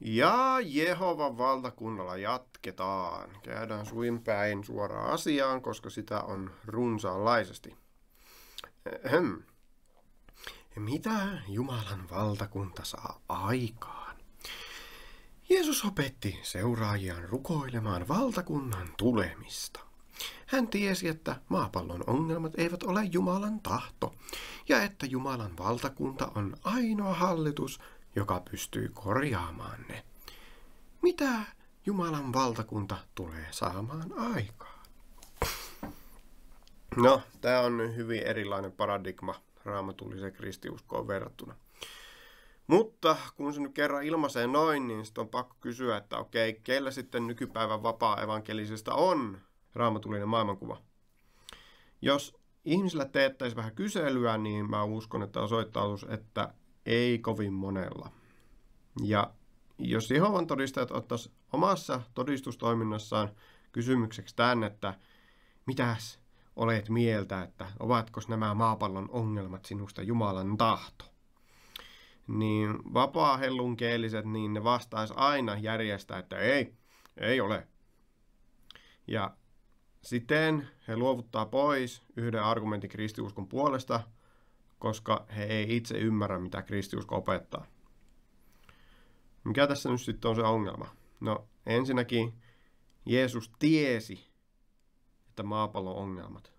Ja Jehovan valtakunnalla jatketaan. Käydään suin päin suoraan asiaan, koska sitä on runsaanlaisesti. Ähem. Mitä Jumalan valtakunta saa aikaan? Jeesus opetti seuraajiaan rukoilemaan valtakunnan tulemista. Hän tiesi, että maapallon ongelmat eivät ole Jumalan tahto ja että Jumalan valtakunta on ainoa hallitus, joka pystyy korjaamaan ne. Mitä Jumalan valtakunta tulee saamaan aikaan? No, tämä on hyvin erilainen paradigma raamatulliseen kristiuskoon verrattuna. Mutta kun se nyt kerran ilmaisee noin, niin sitten on pakko kysyä, että okei, keillä sitten nykypäivän vapaa evankelisesta on raamatullinen maailmankuva? Jos ihmisillä teettäisiin vähän kyselyä, niin mä uskon, että osoittautuisi, että ei kovin monella. Ja jos Jehovan todistajat ottaisi omassa todistustoiminnassaan kysymykseksi tämän, että mitäs olet mieltä, että ovatko nämä maapallon ongelmat sinusta Jumalan tahto, niin vapaa vapaahellunkieliset, niin ne vastaisi aina järjestää, että ei, ei ole. Ja siten he luovuttaa pois yhden argumentin kristiuskon puolesta – koska he ei itse ymmärrä, mitä kristiusko opettaa. Mikä tässä nyt sitten on se ongelma? No ensinnäkin Jeesus tiesi, että maapallon ongelmat.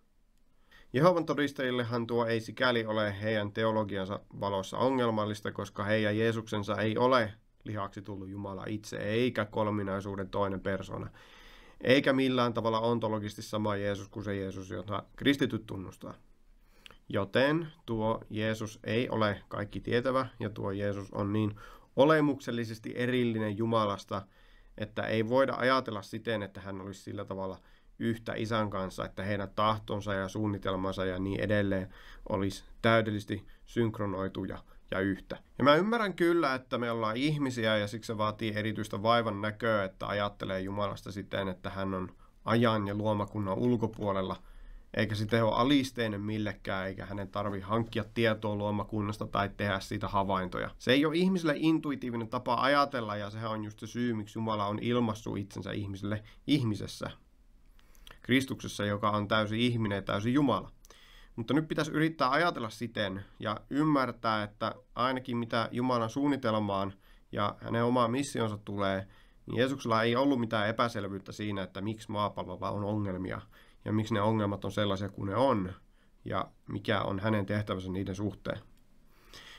Jehovan todistajillehan tuo ei sikäli ole heidän teologiansa valossa ongelmallista, koska heidän Jeesuksensa ei ole lihaksi tullut Jumala itse, eikä kolminaisuuden toinen persona, eikä millään tavalla ontologisesti sama Jeesus kuin se Jeesus, jota kristityt tunnustaa. Joten tuo Jeesus ei ole kaikki tietävä ja tuo Jeesus on niin olemuksellisesti erillinen Jumalasta, että ei voida ajatella siten, että hän olisi sillä tavalla yhtä isän kanssa, että heidän tahtonsa ja suunnitelmansa ja niin edelleen olisi täydellisesti synkronoituja ja yhtä. Ja mä ymmärrän kyllä, että me ollaan ihmisiä ja siksi se vaatii erityistä vaivan näköä, että ajattelee Jumalasta siten, että hän on ajan ja luomakunnan ulkopuolella – eikä se teho alisteinen millekään, eikä hänen tarvi hankkia tietoa luomakunnasta tai tehdä siitä havaintoja. Se ei ole ihmiselle intuitiivinen tapa ajatella, ja sehän on just se syy, miksi Jumala on ilmassut itsensä ihmiselle ihmisessä. Kristuksessa, joka on täysi ihminen ja täysi Jumala. Mutta nyt pitäisi yrittää ajatella siten ja ymmärtää, että ainakin mitä Jumalan suunnitelmaan ja hänen omaa missionsa tulee, niin Jeesuksella ei ollut mitään epäselvyyttä siinä, että miksi maapallolla on ongelmia ja miksi ne ongelmat on sellaisia kuin ne on ja mikä on hänen tehtävänsä niiden suhteen.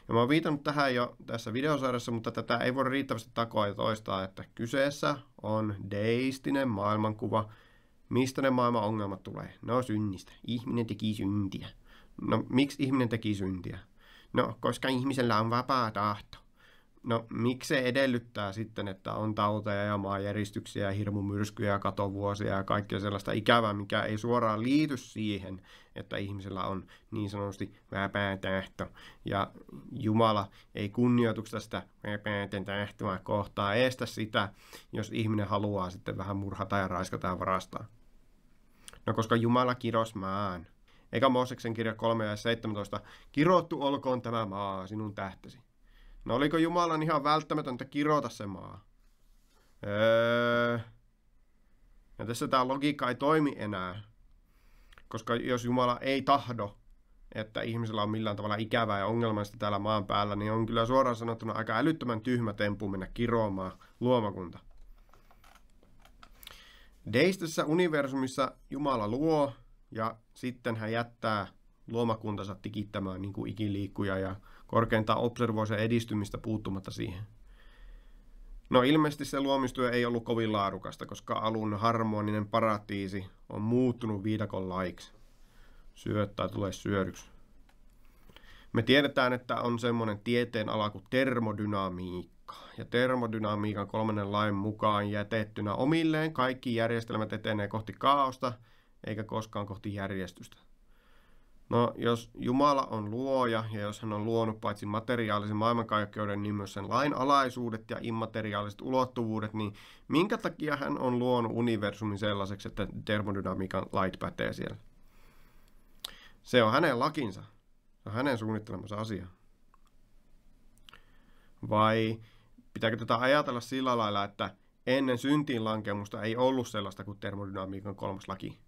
Ja mä oon viitannut tähän jo tässä videosarjassa, mutta tätä ei voi riittävästi takoa ja toistaa, että kyseessä on deistinen maailmankuva, mistä ne maailman ongelmat tulee. on no, synnistä. Ihminen teki syntiä. No miksi ihminen teki syntiä? No, koska ihmisellä on vapaa tahto. No miksi se edellyttää sitten, että on tauteja ja maanjäristyksiä ja hirmumyrskyjä ja katovuosia ja kaikkea sellaista ikävää, mikä ei suoraan liity siihen, että ihmisellä on niin sanotusti vapää Ja Jumala ei kunnioituksesta sitä vapaiden kohtaa estä sitä, jos ihminen haluaa sitten vähän murhata ja raiskata ja varastaa. No koska Jumala kiros maan. Eikä Mooseksen kirja 3 ja 17. Kirottu olkoon tämä maa sinun tähtesi. No oliko Jumalan ihan välttämätöntä kirota se maa? Öö, ja tässä tämä logiikka ei toimi enää, koska jos Jumala ei tahdo, että ihmisellä on millään tavalla ikävää ja ongelmallista täällä maan päällä, niin on kyllä suoraan sanottuna aika älyttömän tyhmä tempu mennä kiroamaan luomakunta. Deistisessä universumissa Jumala luo ja sitten hän jättää luomakuntansa tikittämään niin kuin ikiliikkuja ja korkeintaan observoi sen edistymistä puuttumatta siihen. No ilmeisesti se luomistyö ei ollut kovin laadukasta, koska alun harmoninen paratiisi on muuttunut viidakon laiksi. Syö tai tulee syödyksi. Me tiedetään, että on semmoinen tieteen ala kuin termodynamiikka. Ja termodynamiikan kolmannen lain mukaan jätettynä omilleen kaikki järjestelmät etenee kohti kaaosta, eikä koskaan kohti järjestystä. No, jos Jumala on luoja ja jos hän on luonut paitsi materiaalisen maailmankaikkeuden, niin myös sen lainalaisuudet ja immateriaaliset ulottuvuudet, niin minkä takia hän on luonut universumin sellaiseksi, että termodynamiikan lait pätee siellä? Se on hänen lakinsa. Se on hänen suunnittelemansa asia. Vai pitääkö tätä ajatella sillä lailla, että ennen syntiin lankemusta ei ollut sellaista kuin termodynamiikan kolmas laki?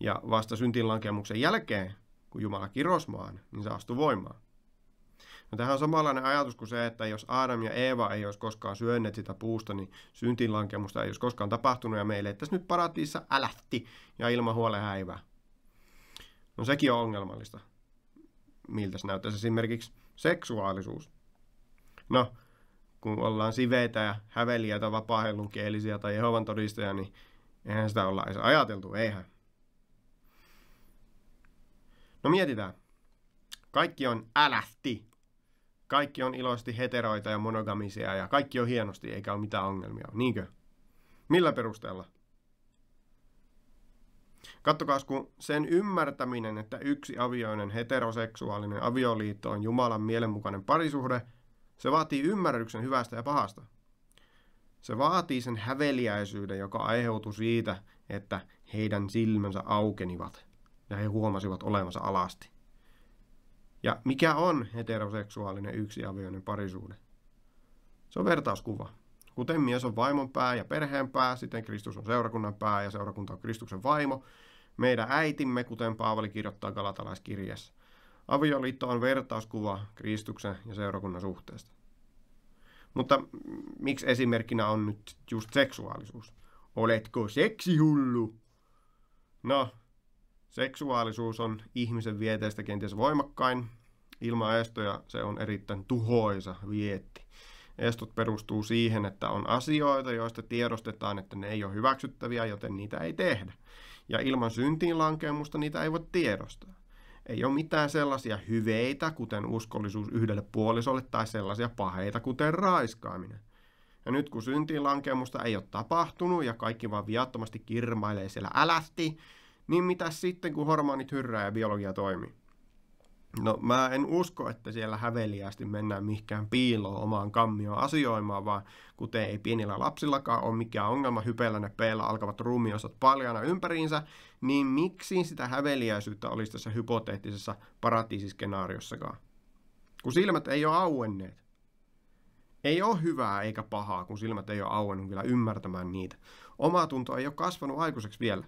Ja vasta syntiin lankemuksen jälkeen kun Jumala kirosi maan, niin se astui voimaan. No tähän on samanlainen ajatus kuin se, että jos Adam ja Eeva ei olisi koskaan syönneet sitä puusta, niin syntinlankemusta ei olisi koskaan tapahtunut ja meille että nyt paratiissa älähti ja ilman huolen häivää. No sekin on ongelmallista. Miltä se näyttäisi esimerkiksi seksuaalisuus? No, kun ollaan siveitä ja häveliä tai vapaa tai Jehovan todistajia, niin eihän sitä olla edes ajateltu, eihän. No mietitään. Kaikki on älähti. Kaikki on iloisesti heteroita ja monogamisia ja kaikki on hienosti eikä ole mitään ongelmia. Niinkö? Millä perusteella? Kattokaa, kun sen ymmärtäminen, että yksi avioinen heteroseksuaalinen avioliitto on Jumalan mielenmukainen parisuhde, se vaatii ymmärryksen hyvästä ja pahasta. Se vaatii sen häveliäisyyden, joka aiheutui siitä, että heidän silmänsä aukenivat – ja he huomasivat olevansa alasti. Ja mikä on heteroseksuaalinen yksiavioinen parisuhde? Se on vertauskuva. Kuten mies on vaimon pää ja perheen pää, sitten Kristus on seurakunnan pää ja seurakunta on Kristuksen vaimo. Meidän äitimme, kuten Paavali kirjoittaa Galatalaiskirjassa. Avioliitto on vertauskuva Kristuksen ja seurakunnan suhteesta. Mutta miksi esimerkkinä on nyt just seksuaalisuus? Oletko seksihullu? No, Seksuaalisuus on ihmisen vieteistä kenties voimakkain. Ilman estoja se on erittäin tuhoisa vietti. Estot perustuu siihen, että on asioita, joista tiedostetaan, että ne ei ole hyväksyttäviä, joten niitä ei tehdä. Ja ilman syntiin lankeumusta niitä ei voi tiedostaa. Ei ole mitään sellaisia hyveitä, kuten uskollisuus yhdelle puolisolle, tai sellaisia paheita, kuten raiskaaminen. Ja nyt kun syntiin lankeumusta ei ole tapahtunut ja kaikki vaan viattomasti kirmailee siellä älähti, niin mitä sitten, kun hormonit hyrrää ja biologia toimii? No mä en usko, että siellä häveliästi mennään mihinkään piiloon omaan kammioon asioimaan, vaan kuten ei pienillä lapsillakaan ole mikään ongelma hypeillä ne peillä alkavat ruumiosat paljana ympäriinsä, niin miksi sitä häveliäisyyttä olisi tässä hypoteettisessa paratiisiskenaariossakaan? Kun silmät ei ole auenneet. Ei ole hyvää eikä pahaa, kun silmät ei ole auennut vielä ymmärtämään niitä. Oma tunto ei ole kasvanut aikuiseksi vielä.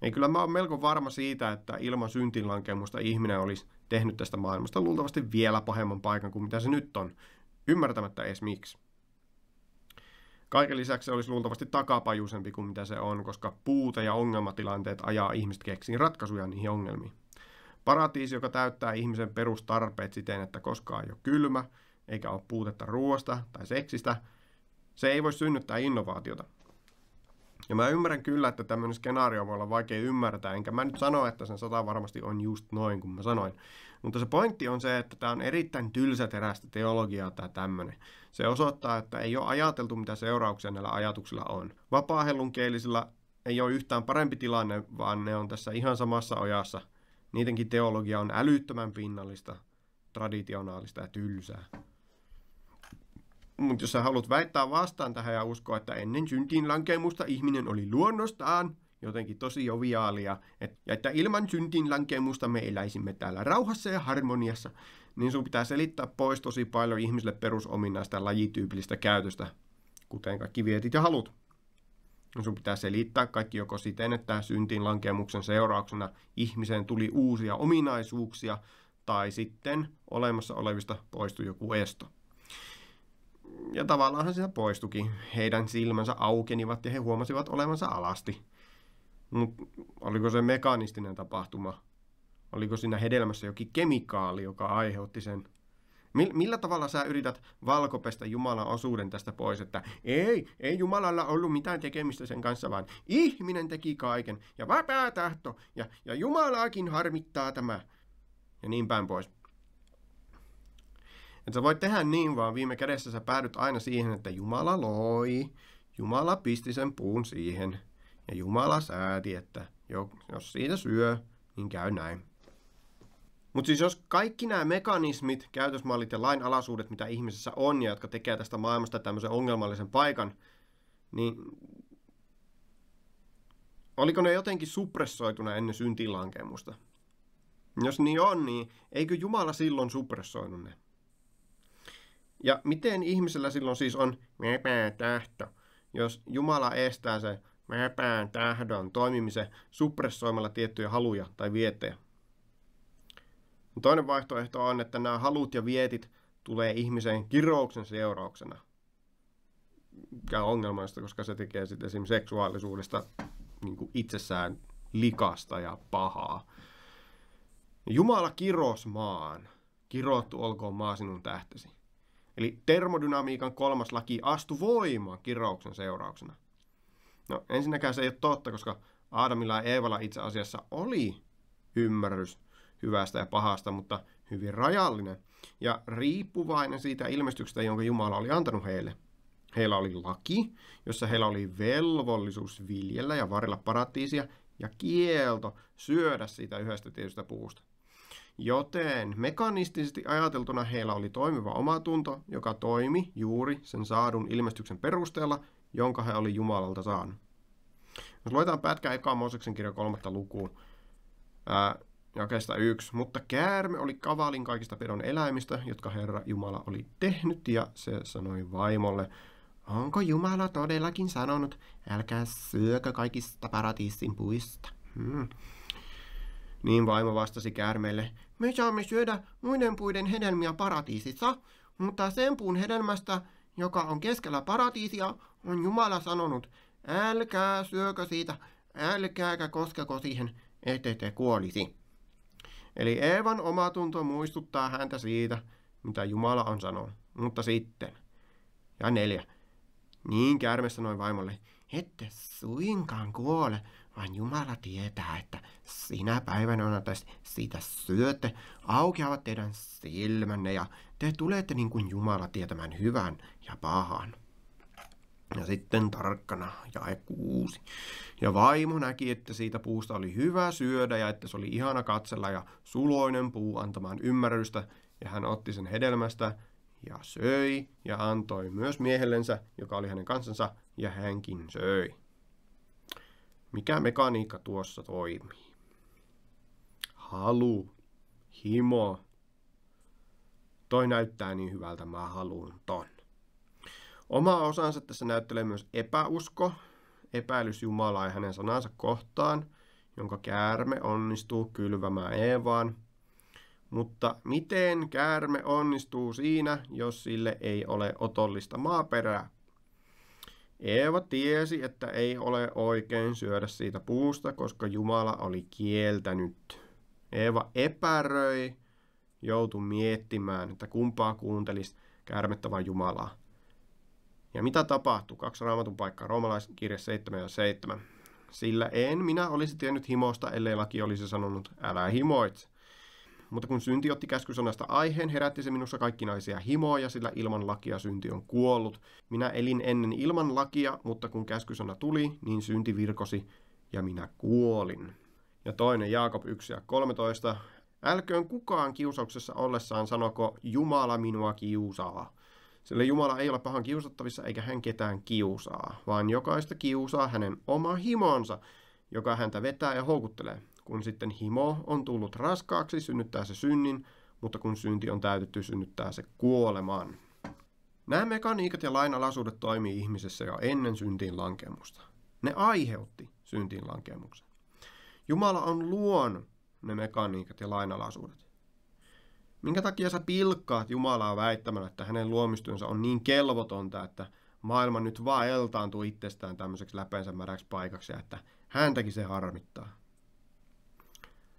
Niin kyllä mä oon melko varma siitä, että ilman syntinlankemusta ihminen olisi tehnyt tästä maailmasta luultavasti vielä pahemman paikan kuin mitä se nyt on, ymmärtämättä edes miksi. Kaiken lisäksi se olisi luultavasti takapajuisempi kuin mitä se on, koska puute ja ongelmatilanteet ajaa ihmiset keksiin ratkaisuja niihin ongelmiin. Paratiisi, joka täyttää ihmisen perustarpeet siten, että koskaan ei ole kylmä, eikä ole puutetta ruoasta tai seksistä, se ei voi synnyttää innovaatiota – ja mä ymmärrän kyllä, että tämmöinen skenaario voi olla vaikea ymmärtää, enkä mä nyt sano, että sen sata varmasti on just noin, kuin mä sanoin. Mutta se pointti on se, että tämä on erittäin terästä teologiaa tämä tämmöinen. Se osoittaa, että ei ole ajateltu, mitä seurauksia näillä ajatuksilla on. vapaa ei ole yhtään parempi tilanne, vaan ne on tässä ihan samassa ojassa. Niidenkin teologia on älyttömän pinnallista, traditionaalista ja tylsää. Mutta jos sä haluat väittää vastaan tähän ja uskoa, että ennen syntiin lankemusta ihminen oli luonnostaan jotenkin tosi joviaalia, et, ja että ilman syntiin lankemusta me eläisimme täällä rauhassa ja harmoniassa, niin sun pitää selittää pois tosi paljon ihmisille perusominaista lajityypillistä käytöstä, kuten kaikki vietit ja halut. Sun pitää selittää kaikki joko siten, että syntiin lankemuksen seurauksena ihmiseen tuli uusia ominaisuuksia, tai sitten olemassa olevista poistui joku esto ja tavallaanhan sitä poistukin. Heidän silmänsä aukenivat ja he huomasivat olevansa alasti. Mut oliko se mekanistinen tapahtuma? Oliko siinä hedelmässä jokin kemikaali, joka aiheutti sen? Millä tavalla sä yrität valkopestä Jumalan osuuden tästä pois, että ei, ei Jumalalla ollut mitään tekemistä sen kanssa, vaan ihminen teki kaiken ja vapaa tahto ja, ja Jumalaakin harmittaa tämä ja niin päin pois. Et sä voit tehdä niin, vaan viime kädessä sä päädyt aina siihen, että Jumala loi, Jumala pisti sen puun siihen ja Jumala sääti, että jos siitä syö, niin käy näin. Mutta siis jos kaikki nämä mekanismit, käytösmallit ja lainalaisuudet, mitä ihmisessä on ja jotka tekee tästä maailmasta tämmöisen ongelmallisen paikan, niin oliko ne jotenkin suppressoituna ennen syntilankemusta? Jos niin on, niin eikö Jumala silloin suppressoinut ne? Ja miten ihmisellä silloin siis on mepään tähtö, jos Jumala estää se mepään tähdön toimimisen suppressoimalla tiettyjä haluja tai vietejä? Toinen vaihtoehto on, että nämä halut ja vietit tulee ihmisen kirouksen seurauksena. Mikä on ongelmallista, koska se tekee sitten esimerkiksi seksuaalisuudesta niin kuin itsessään likasta ja pahaa. Jumala kiros maan. Kirottu olkoon maa sinun tähtesi. Eli termodynamiikan kolmas laki astui voimaan kirouksen seurauksena. No ensinnäkään se ei ole totta, koska Aadamilla ja Eevalla itse asiassa oli ymmärrys hyvästä ja pahasta, mutta hyvin rajallinen ja riippuvainen siitä ilmestyksestä, jonka Jumala oli antanut heille. Heillä oli laki, jossa heillä oli velvollisuus viljellä ja varilla paratiisia ja kielto syödä siitä yhdestä tietystä puusta. Joten mekanistisesti ajateltuna heillä oli toimiva omatunto, joka toimi juuri sen saadun ilmestyksen perusteella, jonka he oli Jumalalta saanut. Jos luetaan pätkä eka Mooseksen kirja kolmatta lukuun, ää, jakesta yksi. Mutta käärme oli kavalin kaikista pedon eläimistä, jotka Herra Jumala oli tehnyt, ja se sanoi vaimolle, onko Jumala todellakin sanonut, älkää syökö kaikista paratiisin puista? Hmm. Niin vaimo vastasi käärmeelle, me saamme syödä muiden puiden hedelmiä paratiisissa, mutta sen puun hedelmästä, joka on keskellä paratiisia, on Jumala sanonut, älkää syökö siitä, älkääkä koskeko siihen, ette te kuolisi. Eli Eevan omatunto muistuttaa häntä siitä, mitä Jumala on sanonut. Mutta sitten, ja neljä, niin käärme sanoi vaimolle, ette suinkaan kuole, vaan Jumala tietää, että sinä päivänä on tästä siitä syötte, aukeavat teidän silmänne ja te tulette niin kuin Jumala tietämään hyvän ja pahan. Ja sitten tarkkana jae kuusi. Ja vaimo näki, että siitä puusta oli hyvä syödä ja että se oli ihana katsella ja suloinen puu antamaan ymmärrystä. Ja hän otti sen hedelmästä ja söi ja antoi myös miehellensä, joka oli hänen kansansa, ja hänkin söi. Mikä mekaniikka tuossa toimii? Halu, himo. Toi näyttää niin hyvältä, mä haluun ton. Oma osansa tässä näyttelee myös epäusko, epäilys Jumalaa ja hänen sanansa kohtaan, jonka käärme onnistuu kylvämään Eevaan. Mutta miten käärme onnistuu siinä, jos sille ei ole otollista maaperää Eeva tiesi, että ei ole oikein syödä siitä puusta, koska Jumala oli kieltänyt. Eeva epäröi, joutui miettimään, että kumpaa kuuntelisi käärmettä vai Jumalaa. Ja mitä tapahtui? Kaksi raamatun paikkaa, roomalaiskirja 7 ja 7. Sillä en minä olisi tiennyt himosta, ellei laki olisi sanonut, älä himoitse. Mutta kun synti otti käskysanasta aiheen, herätti se minussa kaikkinaisia himoja, sillä ilman lakia synti on kuollut. Minä elin ennen ilman lakia, mutta kun käskysana tuli, niin synti virkosi ja minä kuolin. Ja toinen Jaakob 1 ja 13. Älköön kukaan kiusauksessa ollessaan sanoko, Jumala minua kiusaa. Sillä Jumala ei ole pahan kiusattavissa eikä hän ketään kiusaa, vaan jokaista kiusaa hänen oma himonsa, joka häntä vetää ja houkuttelee. Kun sitten himo on tullut raskaaksi, synnyttää se synnin, mutta kun synti on täytetty, synnyttää se kuoleman. Nämä mekaniikat ja lainalaisuudet toimii ihmisessä jo ennen syntiin lankemusta. Ne aiheutti syntiin lankemuksen. Jumala on luonut ne mekaniikat ja lainalaisuudet. Minkä takia sä pilkkaat Jumalaa väittämällä, että hänen luomistyönsä on niin kelvotonta, että maailma nyt vaan eltaantuu itsestään tämmöiseksi läpeensä määräksi paikaksi että häntäkin se harmittaa?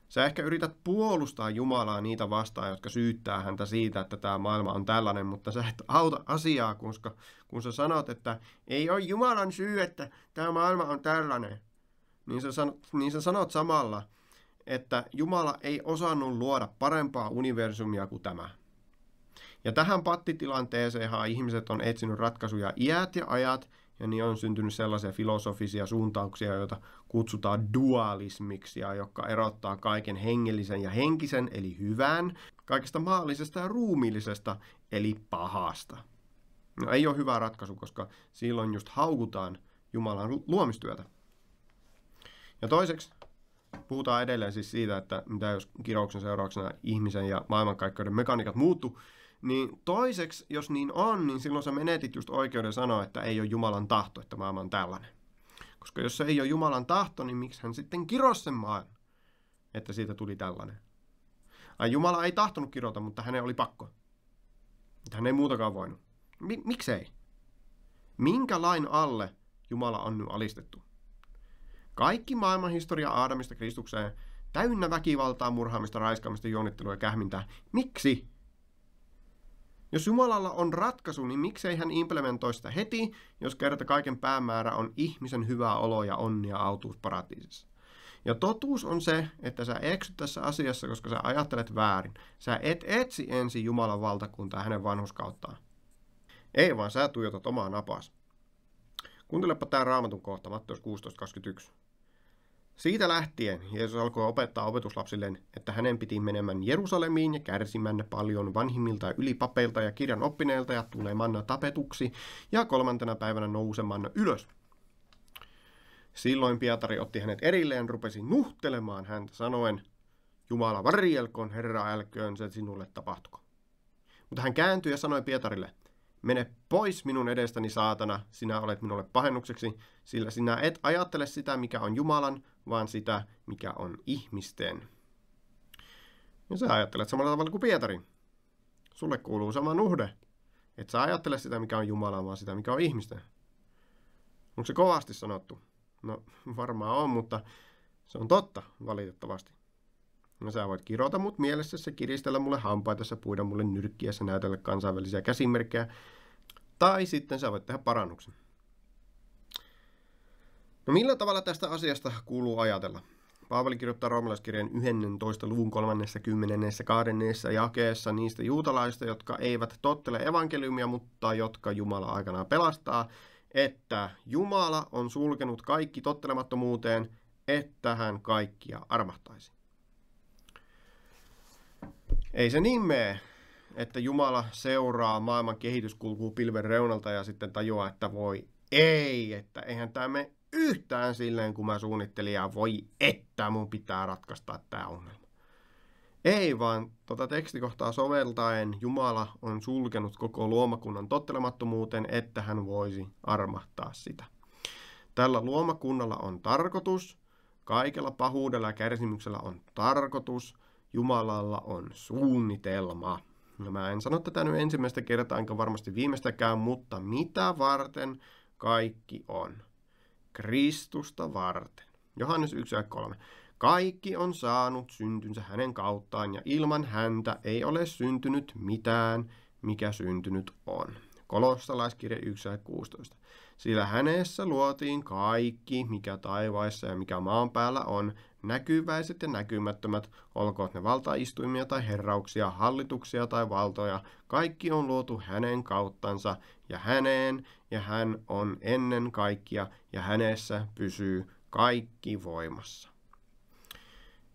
Sä ehkä yrität puolustaa Jumalaa niitä vastaan, jotka syyttää häntä siitä, että tämä maailma on tällainen, mutta sä et auta asiaa, koska kun sä sanot, että ei ole Jumalan syy, että tämä maailma on tällainen, niin sä, sanot, niin sä sanot samalla, että Jumala ei osannut luoda parempaa universumia kuin tämä. Ja tähän pattitilanteeseen ihmiset on etsinyt ratkaisuja iät ja ajat, ja niin on syntynyt sellaisia filosofisia suuntauksia, joita kutsutaan dualismiksi ja jotka erottaa kaiken hengellisen ja henkisen eli hyvän, kaikesta maallisesta ja ruumiillisesta eli pahasta. No ei ole hyvä ratkaisu, koska silloin just haukutaan Jumalan luomistyötä. Ja toiseksi puhutaan edelleen siis siitä, että mitä jos kirouksen seurauksena ihmisen ja maailmankaikkeuden mekaniikat muuttuu, niin toiseksi, jos niin on, niin silloin sä menetit just oikeuden sanoa, että ei ole Jumalan tahto, että maailma on tällainen. Koska jos se ei ole Jumalan tahto, niin miksi hän sitten kirosi sen maan, että siitä tuli tällainen? Ai Jumala ei tahtonut kirota, mutta hänen oli pakko. Hän ei muutakaan voinut. Mi- miksei? Minkä lain alle Jumala on nyt alistettu? Kaikki maailman historia Aadamista Kristukseen, täynnä väkivaltaa, murhaamista, raiskaamista, juonittelua ja kähmintää. Miksi? Jos Jumalalla on ratkaisu, niin miksei hän implementoi sitä heti, jos kerta kaiken päämäärä on ihmisen hyvää oloa ja onnia autuus paratiisissa. Ja totuus on se, että sä eksyt tässä asiassa, koska sä ajattelet väärin. Sä et etsi ensin Jumalan valtakuntaa hänen vanhuskauttaan. Ei vaan sä tuijotat omaa napas. Kuuntelepa tämä raamatun kohta, Matteus 16.21. Siitä lähtien Jeesus alkoi opettaa opetuslapsilleen, että hänen piti menemään Jerusalemiin ja kärsimään paljon vanhimmilta ja ylipapeilta ja kirjan oppineilta ja tulemaan tapetuksi ja kolmantena päivänä nousemaan ylös. Silloin Pietari otti hänet erilleen, rupesi nuhtelemaan häntä sanoen, Jumala varjelkoon, Herra, älköön se sinulle tapahtuko. Mutta hän kääntyi ja sanoi Pietarille, Mene pois minun edestäni, saatana, sinä olet minulle pahennukseksi, sillä sinä et ajattele sitä, mikä on Jumalan, vaan sitä, mikä on ihmisten. Ja sä ajattelet samalla tavalla kuin Pietari. Sulle kuuluu sama nuhde. Et sä ajattele sitä, mikä on Jumala, vaan sitä, mikä on ihmisten. Onko se kovasti sanottu? No varmaan on, mutta se on totta, valitettavasti. No sä voit kirota mut se kiristellä mulle hampaita, se puida mulle nyrkkiä, se näytellä kansainvälisiä käsimerkkejä. Tai sitten sä voit tehdä parannuksen. No millä tavalla tästä asiasta kuuluu ajatella? Paavali kirjoittaa roomalaiskirjan 11. luvun 32. jakeessa niistä juutalaista, jotka eivät tottele evankeliumia, mutta jotka Jumala aikanaan pelastaa, että Jumala on sulkenut kaikki tottelemattomuuteen, että hän kaikkia armahtaisi. Ei se niin mene, että Jumala seuraa maailman kehityskulkua pilven reunalta ja sitten tajuaa, että voi ei, että eihän tämä mene yhtään silleen, kun mä suunnittelin ja voi että mun pitää ratkaista tämä ongelma. Ei vaan tota tekstikohtaa soveltaen Jumala on sulkenut koko luomakunnan tottelemattomuuteen, että hän voisi armahtaa sitä. Tällä luomakunnalla on tarkoitus, kaikella pahuudella ja kärsimyksellä on tarkoitus, Jumalalla on suunnitelma. No mä en sano tätä nyt ensimmäistä kertaa, enkä varmasti viimeistäkään, mutta mitä varten kaikki on? Kristusta varten. Johannes 1.3. Kaikki on saanut syntynsä hänen kauttaan ja ilman häntä ei ole syntynyt mitään, mikä syntynyt on. Kolossalaiskirja 1.16. Sillä hänessä luotiin kaikki, mikä taivaissa ja mikä maan päällä on, näkyväiset ja näkymättömät, olkoot ne valtaistuimia tai herrauksia, hallituksia tai valtoja, kaikki on luotu hänen kauttansa ja häneen, ja hän on ennen kaikkia, ja hänessä pysyy kaikki voimassa.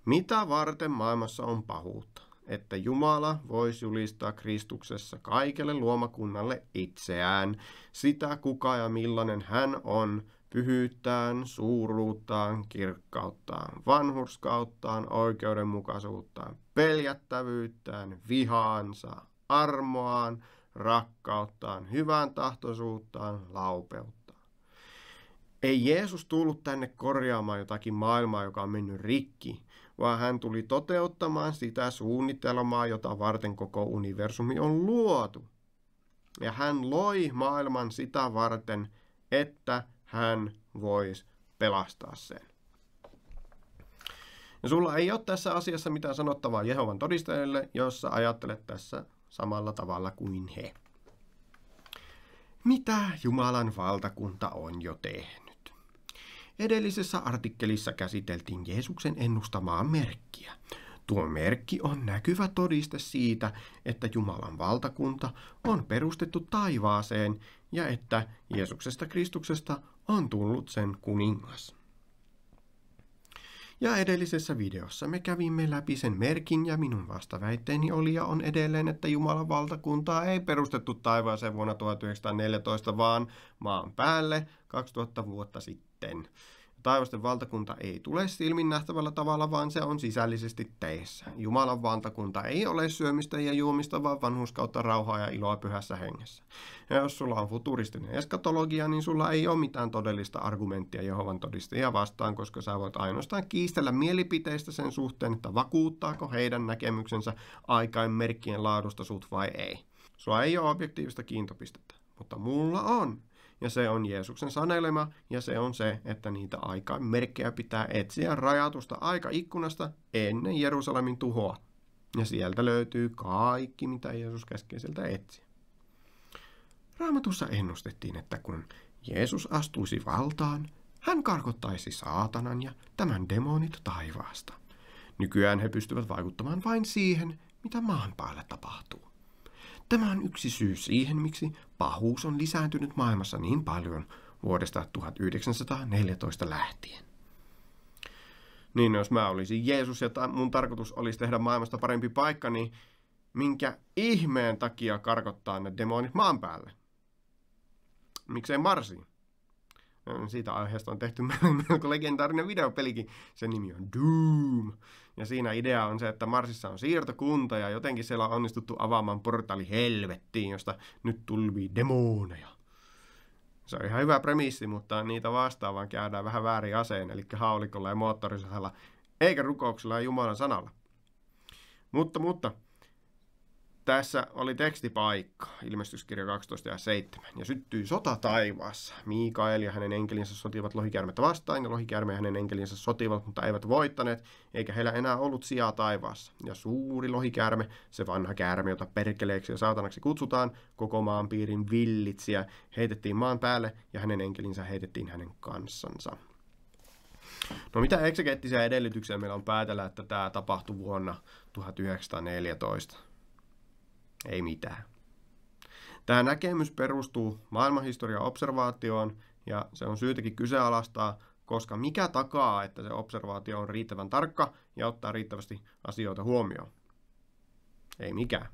Mitä varten maailmassa on pahuutta? Että Jumala voisi julistaa Kristuksessa kaikelle luomakunnalle itseään, sitä kuka ja millainen hän on, pyhyyttään, suuruuttaan, kirkkauttaan, vanhurskauttaan, oikeudenmukaisuuttaan, peljättävyyttään, vihaansa, armoaan, rakkauttaan, hyvään tahtoisuuttaan, laupeuttaan. Ei Jeesus tullut tänne korjaamaan jotakin maailmaa, joka on mennyt rikki, vaan hän tuli toteuttamaan sitä suunnitelmaa, jota varten koko universumi on luotu. Ja hän loi maailman sitä varten, että hän voisi pelastaa sen. Ja sulla ei ole tässä asiassa mitään sanottavaa Jehovan todistajille, jos sä ajattelet tässä samalla tavalla kuin he. Mitä Jumalan valtakunta on jo tehnyt? Edellisessä artikkelissa käsiteltiin Jeesuksen ennustamaa merkkiä. Tuo merkki on näkyvä todiste siitä, että Jumalan valtakunta on perustettu taivaaseen ja että Jeesuksesta Kristuksesta on tullut sen kuningas. Ja edellisessä videossa me kävimme läpi sen merkin ja minun vastaväitteeni oli ja on edelleen, että Jumalan valtakuntaa ei perustettu taivaaseen vuonna 1914, vaan maan päälle 2000 vuotta sitten. Taivasten valtakunta ei tule silmin nähtävällä tavalla, vaan se on sisällisesti teissä. Jumalan valtakunta ei ole syömistä ja juomista, vaan vanhuskautta, rauhaa ja iloa pyhässä hengessä. Ja jos sulla on futuristinen eskatologia, niin sulla ei ole mitään todellista argumenttia Jehovan todistajia vastaan, koska sä voit ainoastaan kiistellä mielipiteistä sen suhteen, että vakuuttaako heidän näkemyksensä aikain merkkien laadusta sut vai ei. Sulla ei ole objektiivista kiintopistettä, mutta mulla on ja se on Jeesuksen sanelema, ja se on se, että niitä aikamerkkejä pitää etsiä rajatusta aikaikkunasta ennen Jerusalemin tuhoa. Ja sieltä löytyy kaikki, mitä Jeesus käskee sieltä etsiä. Raamatussa ennustettiin, että kun Jeesus astuisi valtaan, hän karkottaisi saatanan ja tämän demonit taivaasta. Nykyään he pystyvät vaikuttamaan vain siihen, mitä maan päällä tapahtuu. Tämä on yksi syy siihen, miksi pahuus on lisääntynyt maailmassa niin paljon vuodesta 1914 lähtien. Niin jos mä olisin Jeesus ja mun tarkoitus olisi tehdä maailmasta parempi paikka, niin minkä ihmeen takia karkottaa ne demonit maan päälle? Miksei Marsiin? siitä aiheesta on tehty melko legendaarinen videopelikin. Sen nimi on Doom. Ja siinä idea on se, että Marsissa on siirtokunta ja jotenkin siellä on onnistuttu avaamaan portaali helvettiin, josta nyt tulvii demoneja. Se on ihan hyvä premissi, mutta niitä vastaavaan käydään vähän väärin aseen, eli haulikolla ja moottorisahalla, eikä rukouksella ja Jumalan sanalla. Mutta, mutta, tässä oli tekstipaikka, ilmestyskirja 12 ja 7. Ja syttyi sota taivaassa. Miikael ja hänen enkelinsä sotivat lohikäärmettä vastaan, ja lohikäärme ja hänen enkelinsä sotivat, mutta eivät voittaneet, eikä heillä enää ollut sijaa taivaassa. Ja suuri lohikäärme, se vanha käärme, jota perkeleeksi ja saatanaksi kutsutaan, koko maan piirin villitsiä, heitettiin maan päälle, ja hänen enkelinsä heitettiin hänen kansansa. No mitä eksegettisiä edellytyksiä meillä on päätellä, että tämä tapahtui vuonna 1914? Ei mitään. Tämä näkemys perustuu maailmanhistorian observaatioon ja se on syytäkin kyseenalaistaa, koska mikä takaa, että se observaatio on riittävän tarkka ja ottaa riittävästi asioita huomioon? Ei mikään.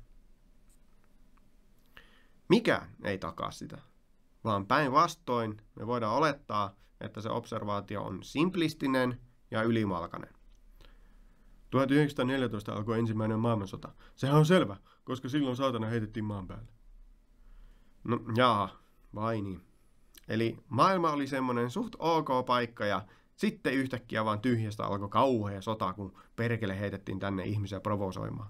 Mikä ei takaa sitä, vaan päinvastoin me voidaan olettaa, että se observaatio on simplistinen ja ylimalkainen. 1914 alkoi ensimmäinen maailmansota. Sehän on selvä koska silloin saatana heitettiin maan päälle. No jaa, vai niin. Eli maailma oli semmoinen suht ok paikka ja sitten yhtäkkiä vaan tyhjästä alkoi kauhea sota, kun perkele heitettiin tänne ihmisiä provosoimaan.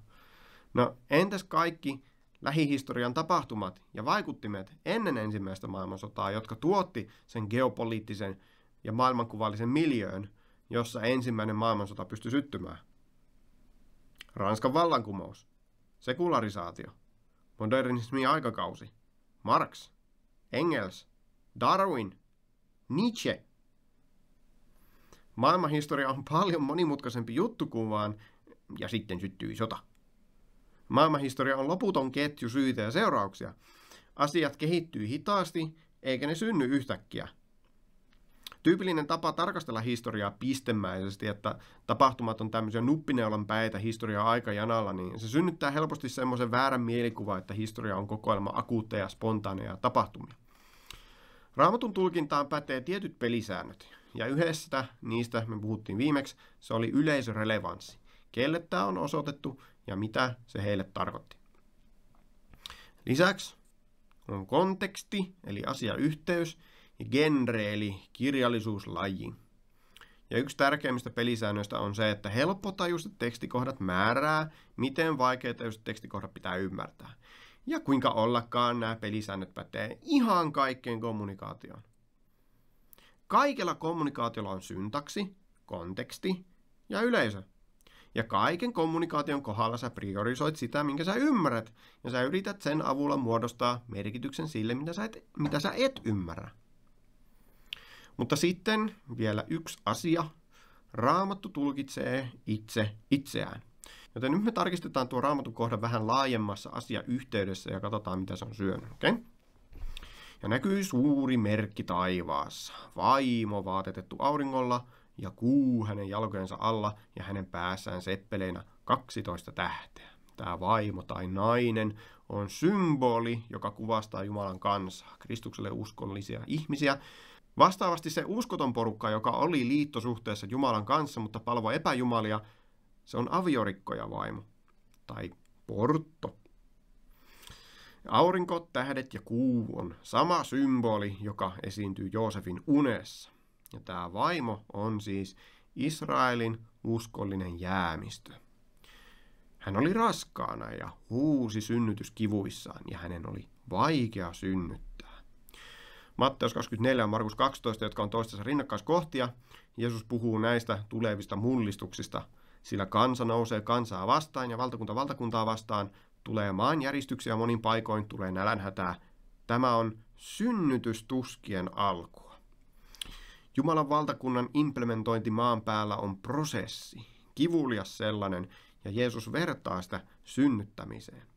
No entäs kaikki lähihistorian tapahtumat ja vaikuttimet ennen ensimmäistä maailmansotaa, jotka tuotti sen geopoliittisen ja maailmankuvallisen miljöön, jossa ensimmäinen maailmansota pystyi syttymään? Ranskan vallankumous, Sekularisaatio. Modernismi aikakausi. Marx. Engels. Darwin. Nietzsche. Maailmanhistoria on paljon monimutkaisempi juttu kuin vaan ja sitten syttyi sota. Maailmanhistoria on loputon ketju syitä ja seurauksia. Asiat kehittyy hitaasti, eikä ne synny yhtäkkiä – Tyypillinen tapa tarkastella historiaa pistemäisesti, että tapahtumat on tämmöisiä nuppineulan päitä historiaa aikajanalla, niin se synnyttää helposti semmoisen väärän mielikuvan, että historia on kokoelma akuutteja, spontaaneja tapahtumia. Raamatun tulkintaan pätee tietyt pelisäännöt, ja yhdestä niistä me puhuttiin viimeksi, se oli yleisörelevanssi. Kelle tämä on osoitettu ja mitä se heille tarkoitti. Lisäksi on konteksti, eli asiayhteys, genre eli kirjallisuuslaji. Ja yksi tärkeimmistä pelisäännöistä on se, että helppotajuiset tekstikohdat määrää, miten just tekstikohdat pitää ymmärtää. Ja kuinka ollakaan nämä pelisäännöt pätee ihan kaikkeen kommunikaatioon. Kaikella kommunikaatiolla on syntaksi, konteksti ja yleisö. Ja kaiken kommunikaation kohdalla sä priorisoit sitä, minkä sä ymmärrät, ja sä yrität sen avulla muodostaa merkityksen sille, mitä sä et, mitä sä et ymmärrä. Mutta sitten vielä yksi asia. Raamattu tulkitsee itse itseään. Joten nyt me tarkistetaan tuo raamatun kohda vähän laajemmassa asiayhteydessä ja katsotaan, mitä se on syönyt. Okay? Ja näkyy suuri merkki taivaassa. Vaimo vaatetettu auringolla ja kuu hänen jalkojensa alla ja hänen päässään seppeleinä 12 tähteä. Tämä vaimo tai nainen on symboli, joka kuvastaa Jumalan kansaa, Kristukselle uskollisia ihmisiä, Vastaavasti se uskoton porukka, joka oli liittosuhteessa Jumalan kanssa, mutta palvo epäjumalia, se on aviorikkoja vaimo. Tai portto. Aurinko, tähdet ja kuu on sama symboli, joka esiintyy Joosefin unessa. Ja tämä vaimo on siis Israelin uskollinen jäämistö. Hän oli raskaana ja huusi synnytyskivuissaan ja hänen oli vaikea synnyttää. Matteus 24 ja Markus 12, jotka on toistensa rinnakkaiskohtia. Jeesus puhuu näistä tulevista mullistuksista, sillä kansa nousee kansaa vastaan ja valtakunta valtakuntaa vastaan, tulee maanjäristyksiä monin paikoin, tulee nälänhätää. Tämä on synnytystuskien alkua. Jumalan valtakunnan implementointi maan päällä on prosessi, kivulias sellainen, ja Jeesus vertaa sitä synnyttämiseen.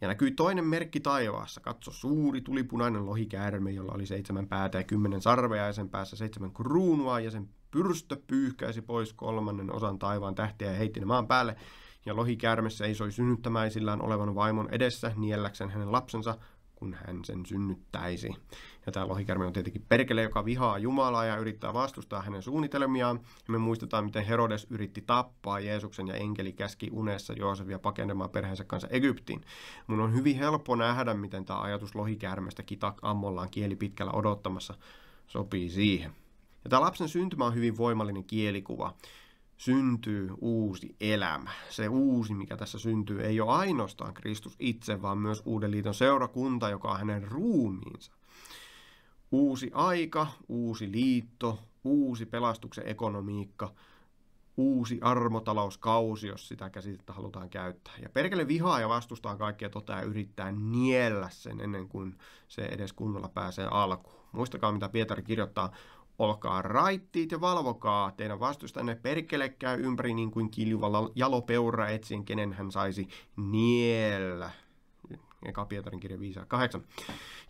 Ja näkyi toinen merkki taivaassa. Katso, suuri tulipunainen lohikäärme, jolla oli seitsemän päätä ja kymmenen sarvea ja sen päässä seitsemän kruunua ja sen pyrstö pyyhkäisi pois kolmannen osan taivaan tähtiä ja heitti ne maan päälle. Ja lohikäärme seisoi synnyttämäisillään olevan vaimon edessä nielläksen hänen lapsensa, kun hän sen synnyttäisi. Ja tämä lohikärme on tietenkin perkele, joka vihaa Jumalaa ja yrittää vastustaa hänen suunnitelmiaan. Ja me muistetaan, miten Herodes yritti tappaa Jeesuksen ja enkeli käski unessa Joosefia pakenemaan perheensä kanssa Egyptiin. Mun on hyvin helppo nähdä, miten tämä ajatus lohikärmestä kitak ammollaan kieli pitkällä odottamassa sopii siihen. Ja tämä lapsen syntymä on hyvin voimallinen kielikuva syntyy uusi elämä. Se uusi, mikä tässä syntyy, ei ole ainoastaan Kristus itse, vaan myös uuden liiton seurakunta, joka on hänen ruumiinsa uusi aika, uusi liitto, uusi pelastuksen ekonomiikka, uusi armotalouskausi, jos sitä käsitettä halutaan käyttää. Ja perkele vihaa ja vastustaa kaikkea tota ja yrittää niellä sen ennen kuin se edes kunnolla pääsee alkuun. Muistakaa, mitä Pietari kirjoittaa, olkaa raittiit ja valvokaa, teidän vastustanne perkele käy ympäri niin kuin kiljuvalla jalopeura etsien, kenen hän saisi niellä eka Pietarin kirja 5 8.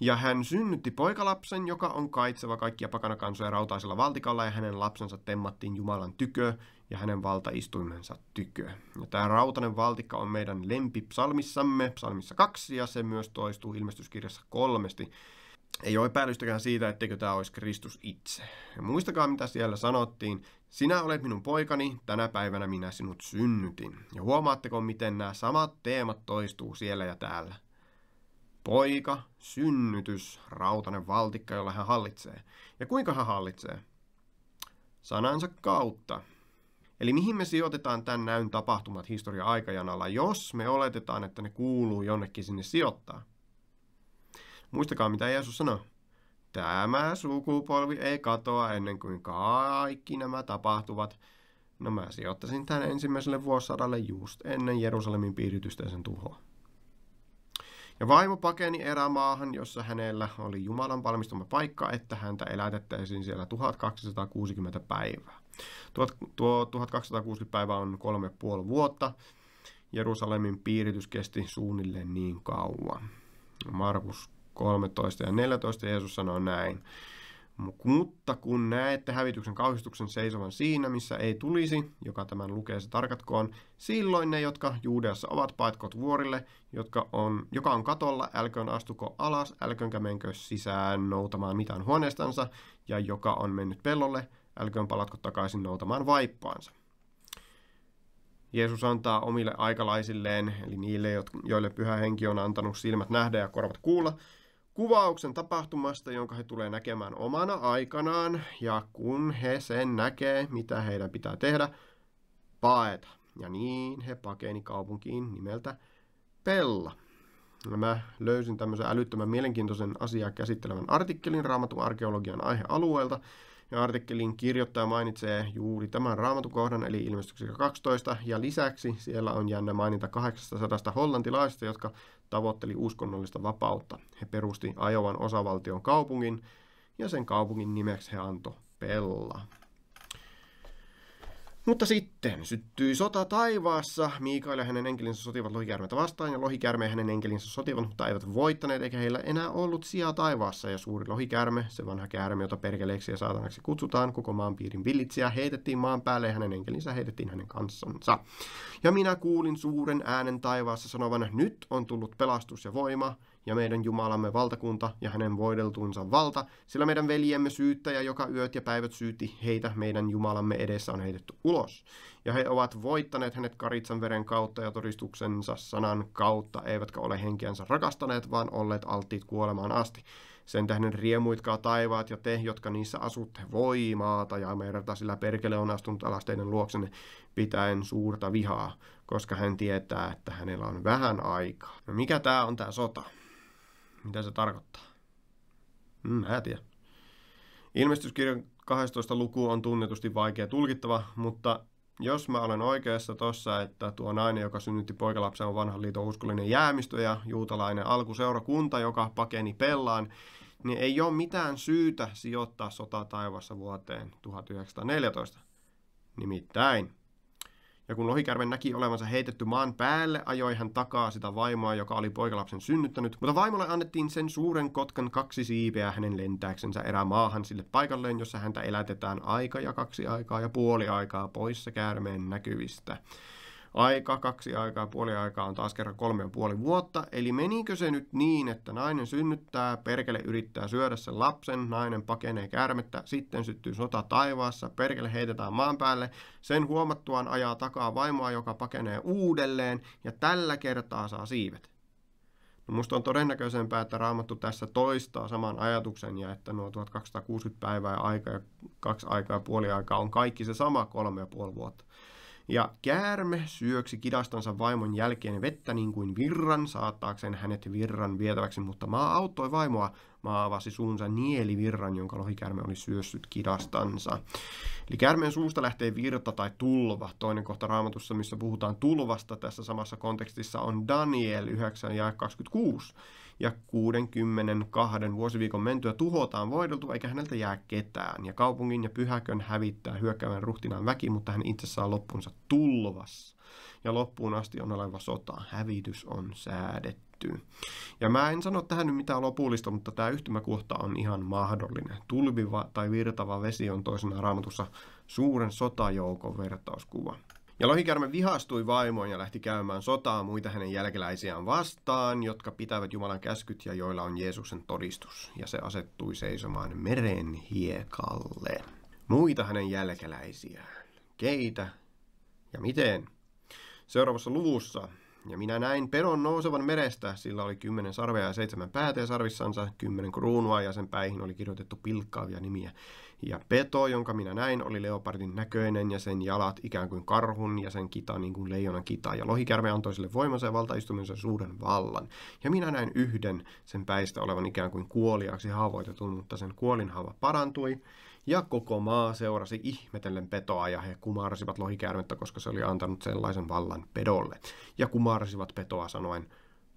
Ja hän synnytti poikalapsen, joka on kaitseva kaikkia pakanakansoja rautaisella valtikalla, ja hänen lapsensa temmattiin Jumalan tykö ja hänen valtaistuimensa tykö. Ja tämä rautainen valtikka on meidän lempipsalmissamme, psalmissa 2, ja se myös toistuu ilmestyskirjassa kolmesti. Ei ole epäilystäkään siitä, etteikö tämä olisi Kristus itse. Ja muistakaa, mitä siellä sanottiin. Sinä olet minun poikani, tänä päivänä minä sinut synnytin. Ja huomaatteko, miten nämä samat teemat toistuu siellä ja täällä poika, synnytys, rautanen valtikka, jolla hän hallitsee. Ja kuinka hän hallitsee? Sanansa kautta. Eli mihin me sijoitetaan tämän näyn tapahtumat historia aikajanalla, jos me oletetaan, että ne kuuluu jonnekin sinne sijoittaa? Muistakaa, mitä Jeesus sanoi. Tämä sukupolvi ei katoa ennen kuin kaikki nämä tapahtuvat. No mä sijoittaisin tämän ensimmäiselle vuosisadalle just ennen Jerusalemin piiritystä ja sen tuhoa. Ja vaimo pakeni erämaahan, jossa hänellä oli Jumalan valmistuma paikka, että häntä elätettäisiin siellä 1260 päivää. Tuo, tuo 1260 päivää on kolme puoli vuotta. Jerusalemin piiritys kesti suunnilleen niin kauan. Markus 13 ja 14 Jeesus sanoo näin. Mutta kun näette hävityksen kauhistuksen seisovan siinä, missä ei tulisi, joka tämän lukee se tarkatkoon, silloin ne, jotka Juudeassa ovat, paitkot vuorille, jotka on, joka on katolla, älköön astuko alas, älköönkä menkö sisään noutamaan mitään huoneestansa ja joka on mennyt pellolle, älköön palatko takaisin noutamaan vaippaansa. Jeesus antaa omille aikalaisilleen, eli niille, joille pyhä henki on antanut silmät nähdä ja korvat kuulla, kuvauksen tapahtumasta, jonka he tulee näkemään omana aikanaan, ja kun he sen näkee, mitä heidän pitää tehdä, paeta. Ja niin he pakeni kaupunkiin nimeltä Pella. Ja mä löysin tämmöisen älyttömän mielenkiintoisen asiaa käsittelevän artikkelin Raamatun arkeologian aihealueelta, ja artikkelin kirjoittaja mainitsee juuri tämän raamatukohdan, eli ilmestyksen 12, ja lisäksi siellä on jännä maininta 800 hollantilaista, jotka tavoitteli uskonnollista vapautta. He perusti Ajovan osavaltion kaupungin, ja sen kaupungin nimeksi he antoi Pella. Mutta sitten syttyi sota taivaassa. Miikael ja hänen enkelinsä sotivat lohikäärmeitä vastaan ja lohikäärme ja hänen enkelinsä sotivat, mutta eivät voittaneet eikä heillä enää ollut sijaa taivaassa. Ja suuri lohikäärme, se vanha käärme, jota perkeleeksi ja saatanaksi kutsutaan, koko maan piirin villitsijä, heitettiin maan päälle ja hänen enkelinsä heitettiin hänen kanssansa. Ja minä kuulin suuren äänen taivaassa sanovan, nyt on tullut pelastus ja voima, ja meidän Jumalamme valtakunta ja hänen voideltuunsa valta, sillä meidän veljemme syyttäjä, joka yöt ja päivät syytti heitä meidän Jumalamme edessä on heitetty ulos. Ja he ovat voittaneet hänet karitsan veren kautta ja todistuksensa sanan kautta, eivätkä ole henkiänsä rakastaneet, vaan olleet alttiit kuolemaan asti. Sen tähden riemuitkaa taivaat ja te, jotka niissä asutte, voimaata ja merta, sillä perkele on astunut alas teidän luoksenne pitäen suurta vihaa, koska hän tietää, että hänellä on vähän aikaa. No mikä tämä on tämä sota? Mitä se tarkoittaa? Mm, en tiedä. Ilmestyskirjan 12 luku on tunnetusti vaikea tulkittava, mutta jos mä olen oikeassa tossa, että tuo nainen, joka synnytti poikalapsen, on vanhan liiton uskollinen jäämistö ja juutalainen alkuseurakunta, joka pakeni pellaan, niin ei ole mitään syytä sijoittaa sota taivassa vuoteen 1914. Nimittäin ja kun lohikärme näki olevansa heitetty maan päälle, ajoi hän takaa sitä vaimoa, joka oli poikalapsen synnyttänyt, mutta vaimolle annettiin sen suuren kotkan kaksi siipeä hänen lentääksensä maahan, sille paikalleen, jossa häntä elätetään aika ja kaksi aikaa ja puoli aikaa poissa käärmeen näkyvistä aika, kaksi aikaa, puoli aikaa on taas kerran kolme ja puoli vuotta. Eli menikö se nyt niin, että nainen synnyttää, perkele yrittää syödä sen lapsen, nainen pakenee käärmettä, sitten syttyy sota taivaassa, perkele heitetään maan päälle, sen huomattuaan ajaa takaa vaimoa, joka pakenee uudelleen ja tällä kertaa saa siivet. No musta on todennäköisempää, että Raamattu tässä toistaa saman ajatuksen ja että nuo 1260 päivää aika ja kaksi aikaa ja puoli aikaa on kaikki se sama kolme ja puoli vuotta. Ja käärme syöksi kidastansa vaimon jälkeen vettä niin kuin virran, saattaakseen hänet virran vietäväksi, mutta maa auttoi vaimoa. Maa avasi suunsa nieli virran, jonka lohikäärme oli syössyt kidastansa. Eli käärmeen suusta lähtee virta tai tulva. Toinen kohta raamatussa, missä puhutaan tulvasta tässä samassa kontekstissa, on Daniel 9 ja 26 ja 62 vuosiviikon mentyä tuhotaan voideltu eikä häneltä jää ketään. Ja kaupungin ja pyhäkön hävittää hyökkäävän ruhtinaan väki, mutta hän itse saa loppunsa tulvassa. Ja loppuun asti on oleva sota. Hävitys on säädetty Ja mä en sano tähän nyt mitään lopullista, mutta tämä yhtymäkohta on ihan mahdollinen. Tulviva tai virtava vesi on toisena raamatussa suuren sotajoukon vertauskuva. Ja lohikärme vihastui vaimoon ja lähti käymään sotaa muita hänen jälkeläisiään vastaan, jotka pitävät Jumalan käskyt ja joilla on Jeesuksen todistus. Ja se asettui seisomaan meren hiekalle. Muita hänen jälkeläisiään. Keitä ja miten? Seuraavassa luvussa ja minä näin peron nousevan merestä, sillä oli kymmenen sarvea ja seitsemän päätä ja sarvissansa kymmenen kruunua ja sen päihin oli kirjoitettu pilkkaavia nimiä. Ja peto, jonka minä näin, oli leopardin näköinen ja sen jalat ikään kuin karhun ja sen kita niin kuin leijonan kita. Ja lohikärme antoi sille voimansa ja valtaistumensa suuren vallan. Ja minä näin yhden sen päistä olevan ikään kuin kuoliaksi haavoitetun, mutta sen kuolinhaava parantui. Ja koko maa seurasi ihmetellen petoa ja he kumarsivat lohikäärmettä, koska se oli antanut sellaisen vallan pedolle. Ja kumarsivat petoa sanoen,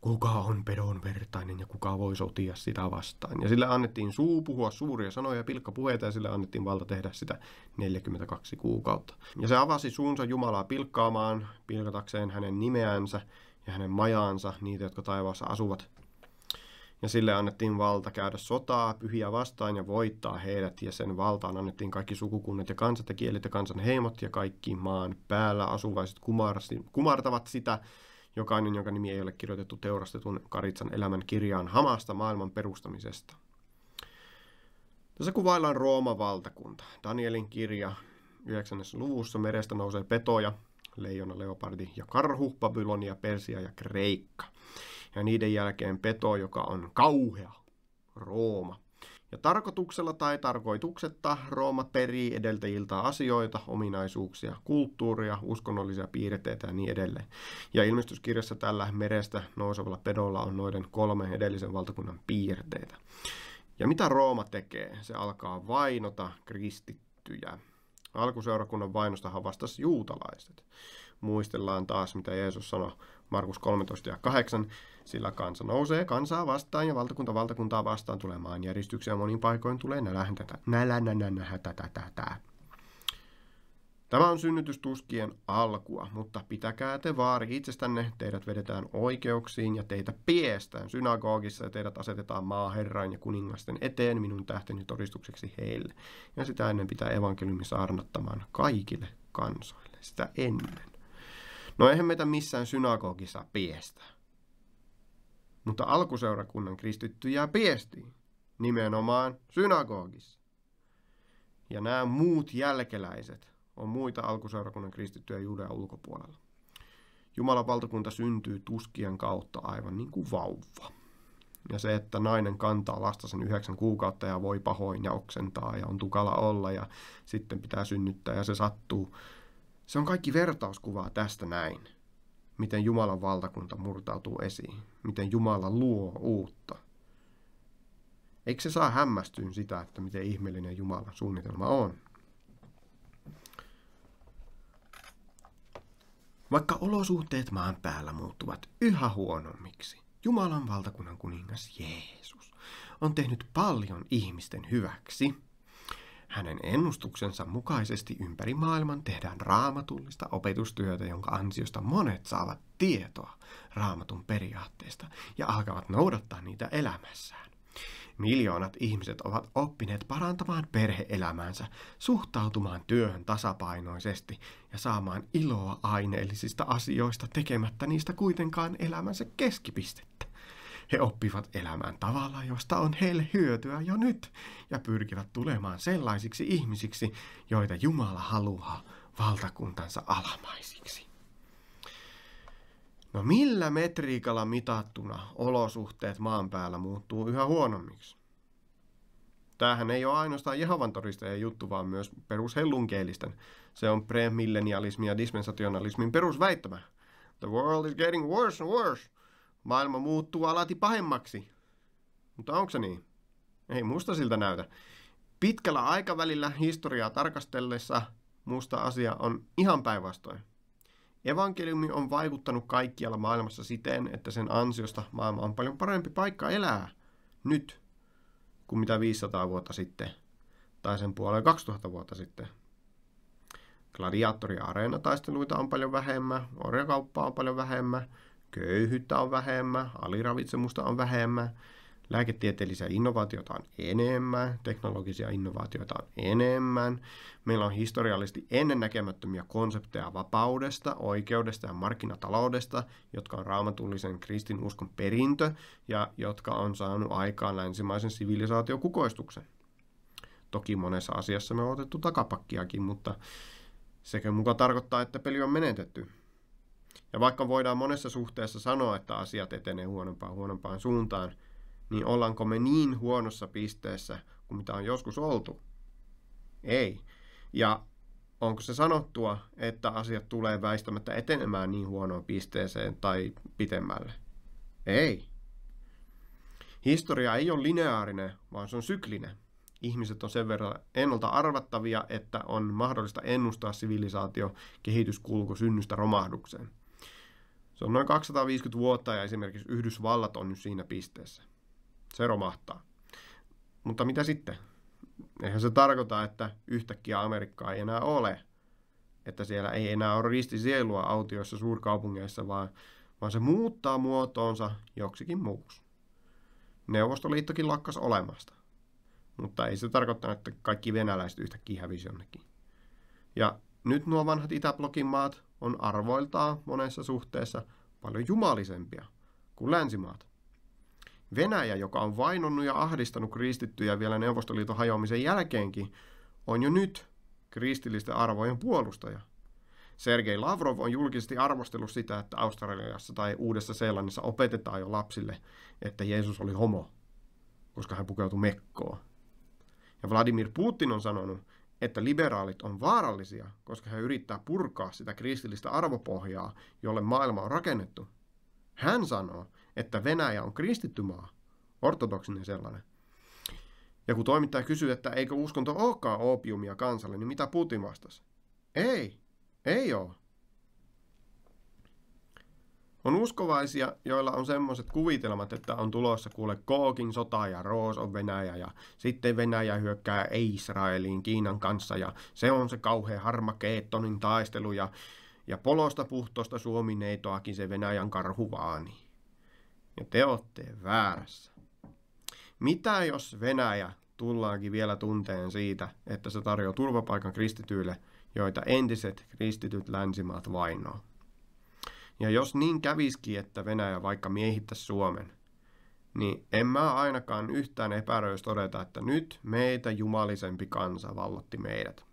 kuka on pedon vertainen ja kuka voi sotia sitä vastaan. Ja sille annettiin suu puhua suuria sanoja, pilkkapuheita ja sille annettiin valta tehdä sitä 42 kuukautta. Ja se avasi suunsa Jumalaa pilkkaamaan, pilkatakseen hänen nimeänsä ja hänen majaansa, niitä, jotka taivaassa asuvat. Ja sille annettiin valta käydä sotaa pyhiä vastaan ja voittaa heidät, ja sen valtaan annettiin kaikki sukukunnat ja kansat ja kielet ja kansan heimot ja kaikki maan päällä asuvaiset kumartavat sitä, jokainen, jonka nimi ei ole kirjoitettu teurastetun Karitsan elämän kirjaan Hamasta maailman perustamisesta. Tässä kuvaillaan Rooman valtakunta. Danielin kirja 9. luvussa merestä nousee petoja, leijona, leopardi ja karhu, Babylonia, Persia ja Kreikka. Ja niiden jälkeen peto, joka on kauhea, Rooma. Ja tarkoituksella tai tarkoituksetta Rooma perii edeltäjiltä asioita, ominaisuuksia, kulttuuria, uskonnollisia piirteitä ja niin edelleen. Ja ilmestyskirjassa tällä merestä nousevalla pedolla on noiden kolme edellisen valtakunnan piirteitä. Ja mitä Rooma tekee? Se alkaa vainota kristittyjä. Alkuseurakunnan vainostahan vastasi juutalaiset. Muistellaan taas, mitä Jeesus sanoi Markus 13 ja 8 sillä kansa nousee kansaa vastaan ja valtakunta valtakuntaa vastaan tulemaan järjestykseen monin paikoin tulee nälänänänähätätätätää. Tämä on synnytystuskien alkua, mutta pitäkää te vaari itsestänne, teidät vedetään oikeuksiin ja teitä piestään synagogissa ja teidät asetetaan maaherran ja kuningasten eteen minun tähteni todistukseksi heille. Ja sitä ennen pitää evankeliumi saarnattamaan kaikille kansoille, sitä ennen. No eihän meitä missään synagogissa piestä mutta alkuseurakunnan kristittyjä piestiin, nimenomaan synagogissa. Ja nämä muut jälkeläiset on muita alkuseurakunnan kristittyjä Juudean ulkopuolella. Jumalan valtakunta syntyy tuskien kautta aivan niin kuin vauva. Ja se, että nainen kantaa lasta sen yhdeksän kuukautta ja voi pahoin ja oksentaa ja on tukala olla ja sitten pitää synnyttää ja se sattuu. Se on kaikki vertauskuvaa tästä näin, miten Jumalan valtakunta murtautuu esiin miten Jumala luo uutta. Eikö se saa hämmästyä sitä, että miten ihmeellinen Jumalan suunnitelma on? Vaikka olosuhteet maan päällä muuttuvat yhä huonommiksi, Jumalan valtakunnan kuningas Jeesus on tehnyt paljon ihmisten hyväksi. Hänen ennustuksensa mukaisesti ympäri maailman tehdään raamatullista opetustyötä, jonka ansiosta monet saavat tietoa, raamatun periaatteista ja alkavat noudattaa niitä elämässään. Miljoonat ihmiset ovat oppineet parantamaan perheelämäänsä, suhtautumaan työhön tasapainoisesti ja saamaan iloa aineellisista asioista tekemättä niistä kuitenkaan elämänsä keskipistettä. He oppivat elämään tavalla, josta on heille hyötyä jo nyt, ja pyrkivät tulemaan sellaisiksi ihmisiksi, joita Jumala haluaa valtakuntansa alamaisiksi. No millä metriikalla mitattuna olosuhteet maan päällä muuttuu yhä huonommiksi? Tämähän ei ole ainoastaan Jehovan ja juttu, vaan myös perushellunkeellisten. Se on premillenialismi ja dispensationalismin perusväittämä. The world is getting worse and worse. Maailma muuttuu alati pahemmaksi. Mutta onko se niin? Ei musta siltä näytä. Pitkällä aikavälillä historiaa tarkastellessa musta asia on ihan päinvastoin. Evankeliumi on vaikuttanut kaikkialla maailmassa siten, että sen ansiosta maailma on paljon parempi paikka elää nyt kuin mitä 500 vuotta sitten tai sen puoleen 2000 vuotta sitten. Gladiaattori- ja areenataisteluita on paljon vähemmän, orjakauppaa on paljon vähemmän, köyhyyttä on vähemmän, aliravitsemusta on vähemmän, Lääketieteellisiä innovaatioita on enemmän, teknologisia innovaatioita on enemmän. Meillä on historiallisesti ennennäkemättömiä konsepteja vapaudesta, oikeudesta ja markkinataloudesta, jotka on raamatullisen kristinuskon perintö ja jotka on saanut aikaan länsimaisen sivilisaatiokukoistuksen. Toki monessa asiassa me on otettu takapakkiakin, mutta sekä muka tarkoittaa, että peli on menetetty. Ja vaikka voidaan monessa suhteessa sanoa, että asiat etenee huonompaan huonompaan suuntaan – niin ollaanko me niin huonossa pisteessä kuin mitä on joskus oltu? Ei. Ja onko se sanottua, että asiat tulee väistämättä etenemään niin huonoon pisteeseen tai pitemmälle? Ei. Historia ei ole lineaarinen, vaan se on syklinen. Ihmiset on sen verran ennalta arvattavia, että on mahdollista ennustaa sivilisaatio kehityskulku synnystä romahdukseen. Se on noin 250 vuotta ja esimerkiksi Yhdysvallat on nyt siinä pisteessä se romahtaa. Mutta mitä sitten? Eihän se tarkoita, että yhtäkkiä Amerikkaa ei enää ole. Että siellä ei enää ole ristisielua autioissa suurkaupungeissa, vaan, vaan se muuttaa muotoonsa joksikin muuksi. Neuvostoliittokin lakkas olemasta. Mutta ei se tarkoittanut, että kaikki venäläiset yhtäkkiä hävisi jonnekin. Ja nyt nuo vanhat Itäblokin maat on arvoiltaan monessa suhteessa paljon jumalisempia kuin länsimaat. Venäjä, joka on vainonnut ja ahdistanut kristittyjä vielä Neuvostoliiton hajoamisen jälkeenkin, on jo nyt kristillisten arvojen puolustaja. Sergei Lavrov on julkisesti arvostellut sitä, että Australiassa tai Uudessa-Seelannissa opetetaan jo lapsille, että Jeesus oli homo, koska hän pukeutui mekkoon. Ja Vladimir Putin on sanonut, että liberaalit on vaarallisia, koska he yrittää purkaa sitä kristillistä arvopohjaa, jolle maailma on rakennettu. Hän sanoo, että Venäjä on kristitty maa, ortodoksinen sellainen. Ja kun toimittaja kysyy, että eikö uskonto olekaan opiumia kansalle, niin mitä Putin vastasi? Ei, ei ole. On uskovaisia, joilla on semmoiset kuvitelmat, että on tulossa kuule Kookin sota ja Roos on Venäjä ja sitten Venäjä hyökkää Israeliin Kiinan kanssa ja se on se kauhean harma Keettonin taistelu ja, ja polosta puhtosta Suomi neitoakin se Venäjän karhu vaani ja te olette väärässä. Mitä jos Venäjä tullaankin vielä tunteen siitä, että se tarjoaa turvapaikan kristityille, joita entiset kristityt länsimaat vainoo? Ja jos niin käviski, että Venäjä vaikka miehittäisi Suomen, niin en mä ainakaan yhtään epäröisi todeta, että nyt meitä jumalisempi kansa vallotti meidät.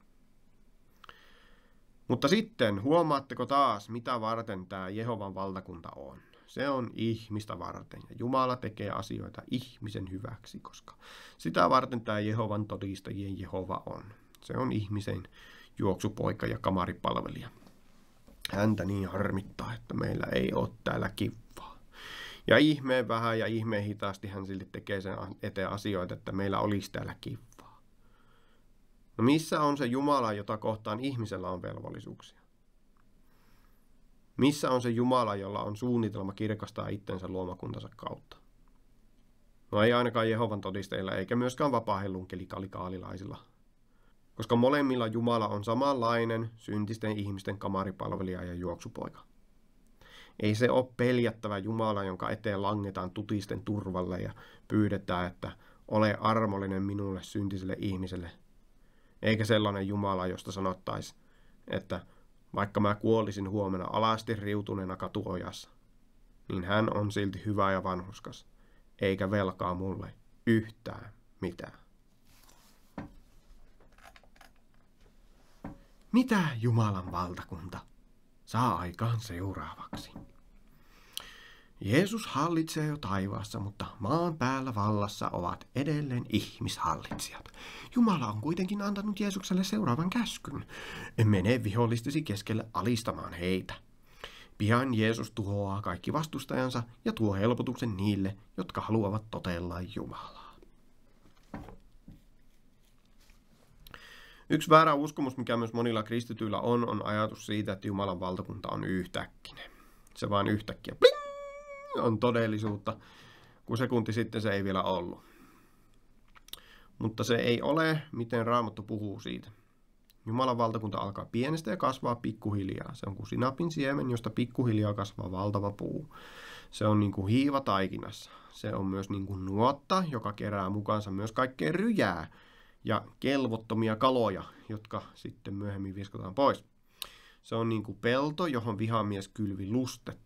Mutta sitten huomaatteko taas, mitä varten tämä Jehovan valtakunta on? Se on ihmistä varten. Ja Jumala tekee asioita ihmisen hyväksi, koska sitä varten tämä Jehovan todistajien Jehova on. Se on ihmisen juoksupoika ja kamaripalvelija. Häntä niin harmittaa, että meillä ei ole täällä kivaa. Ja ihmeen vähän ja ihmeen hitaasti hän silti tekee sen eteen asioita, että meillä olisi täällä kivaa. No missä on se Jumala, jota kohtaan ihmisellä on velvollisuuksia? Missä on se Jumala, jolla on suunnitelma kirkastaa itsensä luomakuntansa kautta? No ei ainakaan Jehovan todisteilla eikä myöskään vapaahellunkelikalikaalilaisilla, koska molemmilla Jumala on samanlainen syntisten ihmisten kamaripalvelija ja juoksupoika. Ei se ole peljättävä Jumala, jonka eteen langetaan tutisten turvalle ja pyydetään, että ole armollinen minulle syntiselle ihmiselle. Eikä sellainen Jumala, josta sanottaisi että vaikka mä kuolisin huomenna alasti riutuneena katuojassa, niin hän on silti hyvä ja vanhuskas, eikä velkaa mulle yhtään mitään. Mitä Jumalan valtakunta saa aikaan seuraavaksi? Jeesus hallitsee jo taivaassa, mutta maan päällä vallassa ovat edelleen ihmishallitsijat. Jumala on kuitenkin antanut Jeesukselle seuraavan käskyn. Mene vihollistesi keskelle alistamaan heitä. Pian Jeesus tuhoaa kaikki vastustajansa ja tuo helpotuksen niille, jotka haluavat totella Jumalaa. Yksi väärä uskomus, mikä myös monilla kristityillä on, on ajatus siitä, että Jumalan valtakunta on yhtäkkinen. Se vaan yhtäkkiä. Pling! on todellisuutta, kun sekunti sitten se ei vielä ollut. Mutta se ei ole, miten Raamattu puhuu siitä. Jumalan valtakunta alkaa pienestä ja kasvaa pikkuhiljaa. Se on kuin sinapin siemen, josta pikkuhiljaa kasvaa valtava puu. Se on niin kuin hiiva taikinassa. Se on myös niin kuin nuotta, joka kerää mukaansa myös kaikkea ryjää ja kelvottomia kaloja, jotka sitten myöhemmin viskotaan pois. Se on niin kuin pelto, johon vihamies kylvi lustetta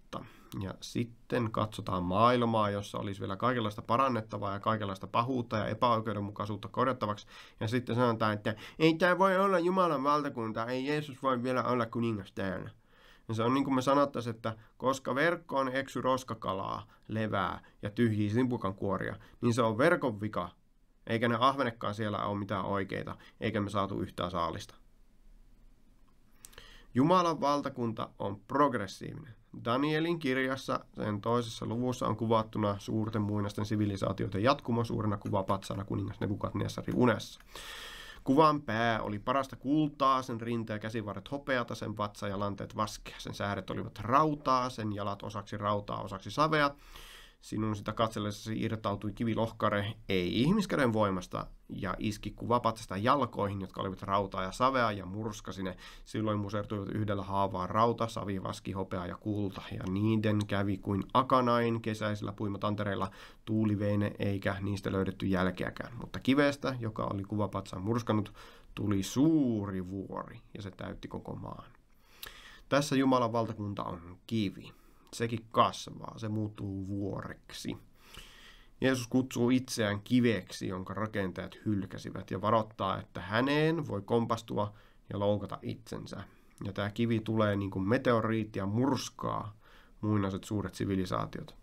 ja sitten katsotaan maailmaa, jossa olisi vielä kaikenlaista parannettavaa ja kaikenlaista pahuutta ja epäoikeudenmukaisuutta korjattavaksi. Ja sitten sanotaan, että ei tämä voi olla Jumalan valtakunta, ei Jeesus voi vielä olla kuningas täällä. Ja se on niin kuin me sanottaisiin, että koska verkkoon eksy roskakalaa, levää ja tyhjiä simpukan kuoria, niin se on verkon vika. Eikä ne ahvenekaan siellä ole mitään oikeita, eikä me saatu yhtään saalista. Jumalan valtakunta on progressiivinen. Danielin kirjassa, sen toisessa luvussa, on kuvattuna suurten muinaisten sivilisaatioiden jatkumo suurena kuvapatsana kuningas Nebukadnessarin unessa. Kuvan pää oli parasta kultaa, sen rinta ja käsivarret hopeata, sen vatsa ja lanteet vaskea. Sen sääret olivat rautaa, sen jalat osaksi rautaa, osaksi savea. Sinun sitä katsellessasi irtautui kivilohkare, ei ihmiskäden voimasta, ja iski kuvapatsasta jalkoihin, jotka olivat rautaa ja savea, ja murskasi ne. Silloin musertuivat yhdellä haavaa rauta, savi, vaski, hopea ja kulta, ja niiden kävi kuin akanain kesäisillä puimatantereilla tuuliveine, eikä niistä löydetty jälkeäkään. Mutta kivestä, joka oli kuvapatsan murskanut, tuli suuri vuori, ja se täytti koko maan. Tässä Jumalan valtakunta on kivi sekin kasvaa, se muuttuu vuoreksi. Jeesus kutsuu itseään kiveksi, jonka rakentajat hylkäsivät, ja varoittaa, että häneen voi kompastua ja loukata itsensä. Ja tämä kivi tulee niin kuin meteoriitti ja murskaa muinaiset suuret sivilisaatiot.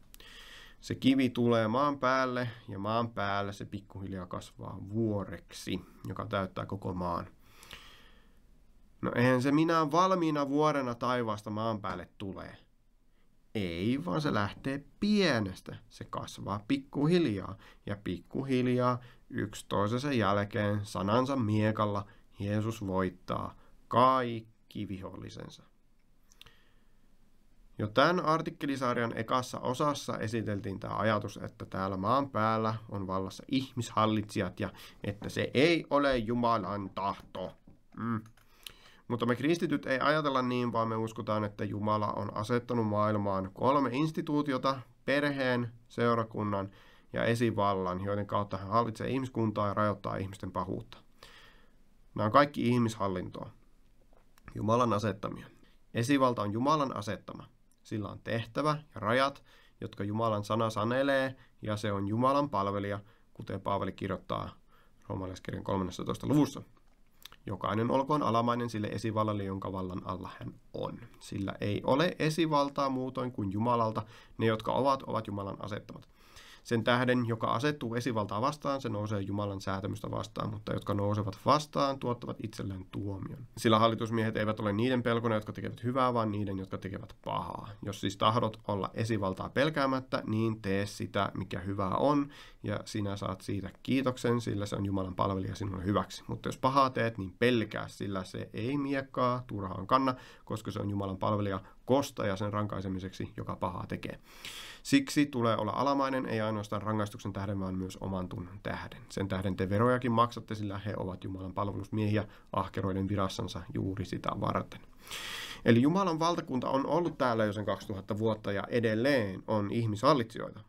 Se kivi tulee maan päälle ja maan päälle se pikkuhiljaa kasvaa vuoreksi, joka täyttää koko maan. No eihän se minä valmiina vuorena taivaasta maan päälle tulee. Ei, vaan se lähtee pienestä. Se kasvaa pikkuhiljaa ja pikkuhiljaa yksi toisensa jälkeen sanansa miekalla Jeesus voittaa kaikki vihollisensa. Jo tämän artikkelisarjan ekassa osassa esiteltiin tämä ajatus, että täällä maan päällä on vallassa ihmishallitsijat ja että se ei ole Jumalan tahto. Mm. Mutta me kristityt ei ajatella niin, vaan me uskotaan, että Jumala on asettanut maailmaan kolme instituutiota, perheen, seurakunnan ja esivallan, joiden kautta hän hallitsee ihmiskuntaa ja rajoittaa ihmisten pahuutta. Nämä on kaikki ihmishallintoa. Jumalan asettamia. Esivalta on Jumalan asettama. Sillä on tehtävä ja rajat, jotka Jumalan sana sanelee, ja se on Jumalan palvelija, kuten Paavali kirjoittaa roomalaiskirjan 13. luvussa. Jokainen olkoon alamainen sille esivallalle, jonka vallan alla hän on. Sillä ei ole esivaltaa muutoin kuin Jumalalta. Ne, jotka ovat, ovat Jumalan asettamat. Sen tähden, joka asettuu esivaltaa vastaan, se nousee Jumalan säätämystä vastaan, mutta jotka nousevat vastaan, tuottavat itselleen tuomion. Sillä hallitusmiehet eivät ole niiden pelkona, jotka tekevät hyvää, vaan niiden, jotka tekevät pahaa. Jos siis tahdot olla esivaltaa pelkäämättä, niin tee sitä, mikä hyvää on, ja sinä saat siitä kiitoksen, sillä se on Jumalan palvelija sinulle hyväksi. Mutta jos pahaa teet, niin pelkää, sillä se ei miekkaa turhaan kanna, koska se on Jumalan palvelija kosta ja sen rankaisemiseksi, joka pahaa tekee. Siksi tulee olla alamainen, ei ainoastaan rangaistuksen tähden, vaan myös oman tunnon tähden. Sen tähden te verojakin maksatte, sillä he ovat Jumalan palvelusmiehiä ahkeroiden virassansa juuri sitä varten. Eli Jumalan valtakunta on ollut täällä jo sen 2000 vuotta ja edelleen on ihmishallitsijoita.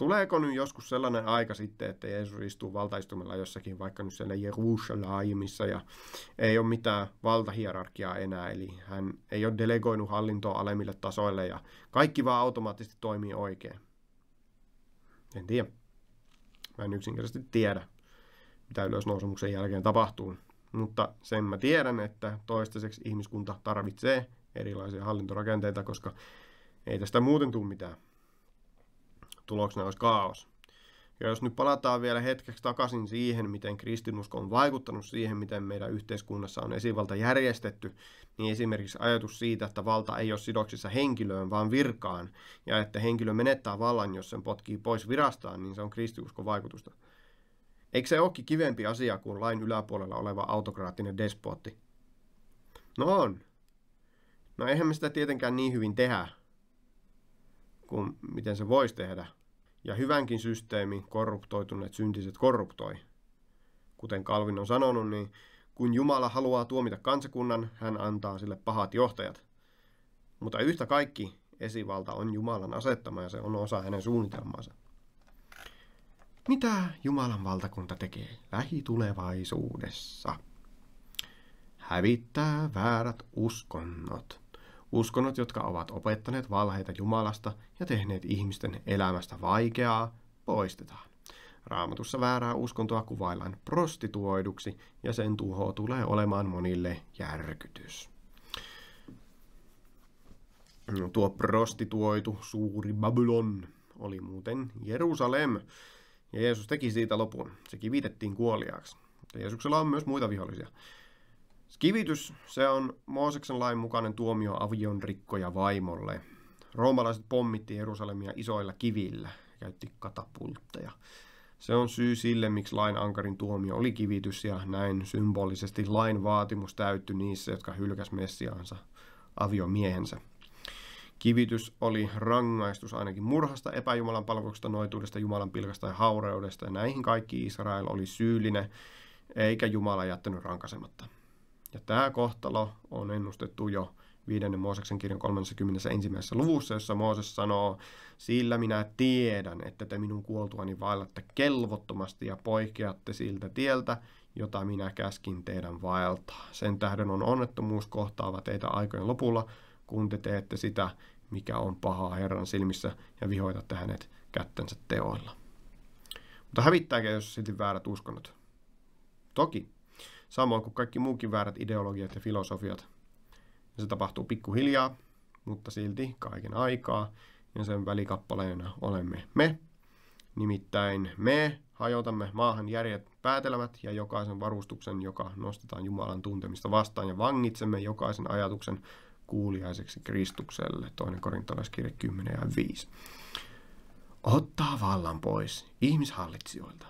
Tuleeko nyt joskus sellainen aika sitten, että Jeesus istuu valtaistumella jossakin, vaikka nyt siellä Jerusalemissa, ja ei ole mitään valtahierarkiaa enää, eli hän ei ole delegoinut hallintoa alemmille tasoille, ja kaikki vaan automaattisesti toimii oikein. En tiedä. Mä en yksinkertaisesti tiedä, mitä ylösnousemuksen jälkeen tapahtuu. Mutta sen mä tiedän, että toistaiseksi ihmiskunta tarvitsee erilaisia hallintorakenteita, koska ei tästä muuten tule mitään tuloksena olisi kaos. Ja jos nyt palataan vielä hetkeksi takaisin siihen, miten kristinusko on vaikuttanut siihen, miten meidän yhteiskunnassa on esivalta järjestetty, niin esimerkiksi ajatus siitä, että valta ei ole sidoksissa henkilöön, vaan virkaan, ja että henkilö menettää vallan, jos sen potkii pois virastaan, niin se on kristinuskon vaikutusta. Eikö se olekin kivempi asia kuin lain yläpuolella oleva autokraattinen despotti? No on. No eihän me sitä tietenkään niin hyvin tehdä kuin miten se voisi tehdä – ja hyvänkin systeemi korruptoituneet syntiset korruptoi. Kuten Kalvin on sanonut, niin kun Jumala haluaa tuomita kansakunnan, hän antaa sille pahat johtajat. Mutta yhtä kaikki esivalta on Jumalan asettama ja se on osa hänen suunnitelmaansa. Mitä Jumalan valtakunta tekee lähitulevaisuudessa? Hävittää väärät uskonnot. Uskonnot, jotka ovat opettaneet valheita Jumalasta ja tehneet ihmisten elämästä vaikeaa, poistetaan. Raamatussa väärää uskontoa kuvaillaan prostituoiduksi ja sen tuho tulee olemaan monille järkytys. No, tuo prostituoitu suuri Babylon oli muuten Jerusalem, ja Jeesus teki siitä lopun. Se kivitettiin kuoliaaksi. Jeesuksella on myös muita vihollisia. Skivitys, se on Mooseksen lain mukainen tuomio avion rikkoja vaimolle. Roomalaiset pommitti Jerusalemia isoilla kivillä, käytti katapultteja. Se on syy sille, miksi lain ankarin tuomio oli kivitys ja näin symbolisesti lain vaatimus täyttyi niissä, jotka hylkäs Messiaansa aviomiehensä. Kivitys oli rangaistus ainakin murhasta, epäjumalan palveluksesta, noituudesta, Jumalan pilkasta ja haureudesta. Ja näihin kaikki Israel oli syyllinen, eikä Jumala jättänyt rankasematta. Ja tämä kohtalo on ennustettu jo viidennen Mooseksen kirjan 31. luvussa, jossa Mooses sanoo, sillä minä tiedän, että te minun kuoltuani vaellatte kelvottomasti ja poikkeatte siltä tieltä, jota minä käskin teidän vaeltaa. Sen tähden on onnettomuus kohtaava teitä aikojen lopulla, kun te teette sitä, mikä on pahaa Herran silmissä ja vihoitatte hänet kättensä teoilla. Mutta hävittääkö, jos silti väärät uskonnot? Toki Samoin kuin kaikki muukin väärät ideologiat ja filosofiat. Ja se tapahtuu pikkuhiljaa, mutta silti kaiken aikaa. Ja sen välikappaleena olemme me. Nimittäin me hajotamme maahan järjet päätelmät ja jokaisen varustuksen, joka nostetaan Jumalan tuntemista vastaan ja vangitsemme jokaisen ajatuksen kuuliaiseksi Kristukselle. Toinen korintolaiskirja 10 ja 5. Ottaa vallan pois ihmishallitsijoilta.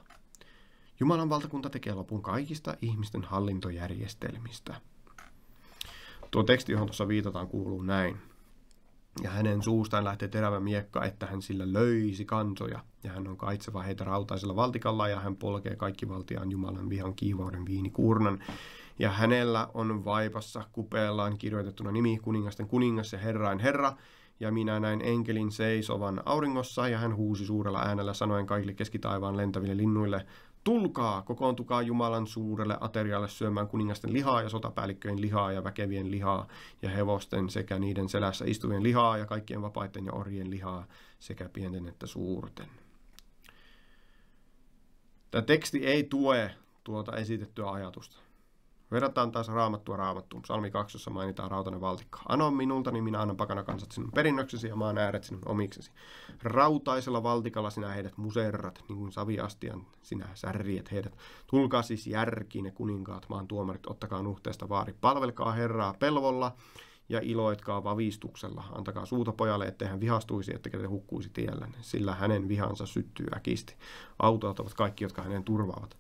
Jumalan valtakunta tekee lopun kaikista ihmisten hallintojärjestelmistä. Tuo teksti, johon tuossa viitataan, kuuluu näin. Ja hänen suustaan lähtee terävä miekka, että hän sillä löisi kansoja, ja hän on kaitseva heitä rautaisella valtikalla, ja hän polkee kaikki valtiaan Jumalan vihan kiivauden viinikuurnan. Ja hänellä on vaipassa kupeellaan kirjoitettuna nimi kuningasten kuningas ja herrain herra, ja minä näin enkelin seisovan auringossa, ja hän huusi suurella äänellä sanoen kaikille keskitaivaan lentäville linnuille, tulkaa, kokoontukaa Jumalan suurelle aterialle syömään kuningasten lihaa ja sotapäällikköjen lihaa ja väkevien lihaa ja hevosten sekä niiden selässä istuvien lihaa ja kaikkien vapaiden ja orjien lihaa sekä pienten että suurten. Tämä teksti ei tue tuota esitettyä ajatusta. Verrataan taas raamattua raamattuun. Salmi 2, jossa mainitaan rautainen valtikka. Ano minulta, niin minä annan pakana kansat sinun perinnöksesi ja maan ääret sinun omiksesi. Rautaisella valtikalla sinä heidät muserrat, niin kuin saviastian sinä särriet heidät. Tulkaa siis järkiin ne kuninkaat, maan tuomarit, ottakaa nuhteesta vaari. Palvelkaa Herraa pelvolla ja iloitkaa vavistuksella. Antakaa suuta pojalle, ettei hän vihastuisi, että te hukkuisi tiellä, sillä hänen vihansa syttyy äkisti. Autot ovat kaikki, jotka hänen turvaavat.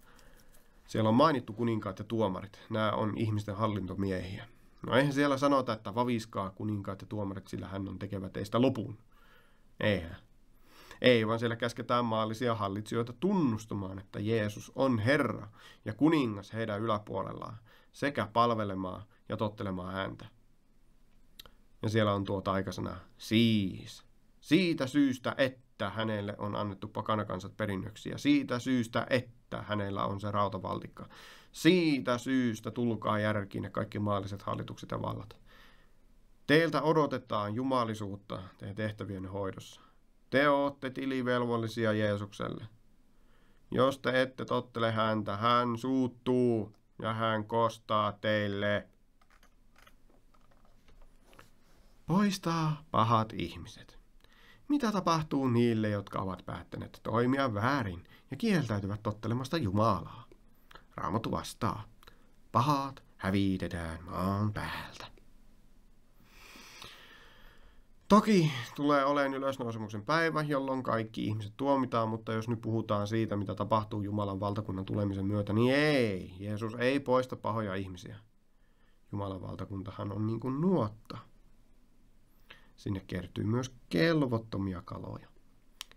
Siellä on mainittu kuninkaat ja tuomarit. Nämä on ihmisten hallintomiehiä. No eihän siellä sanota, että vaviskaa kuninkaat ja tuomarit, sillä hän on tekevä teistä lopun. Eihän. Ei, vaan siellä käsketään maallisia hallitsijoita tunnustamaan, että Jeesus on Herra ja kuningas heidän yläpuolellaan, sekä palvelemaan ja tottelemaan häntä. Ja siellä on tuo taikasana siis. Siitä syystä, että että hänelle on annettu pakanakansat perinnöksi ja siitä syystä, että hänellä on se rautavaltikka. Siitä syystä tulkaa järkiin ne kaikki maalliset hallitukset ja vallat. Teiltä odotetaan jumalisuutta teidän tehtävien hoidossa. Te ootte tilivelvollisia Jeesukselle. Jos te ette tottele häntä, hän suuttuu ja hän kostaa teille. Poistaa pahat ihmiset. Mitä tapahtuu niille, jotka ovat päättäneet toimia väärin ja kieltäytyvät tottelemasta Jumalaa? Raamattu vastaa. Pahat hävitetään maan päältä. Toki tulee oleen ylösnousemuksen päivä, jolloin kaikki ihmiset tuomitaan, mutta jos nyt puhutaan siitä, mitä tapahtuu Jumalan valtakunnan tulemisen myötä, niin ei. Jeesus ei poista pahoja ihmisiä. Jumalan valtakuntahan on niin kuin nuotta. Sinne kertyy myös kelvottomia kaloja.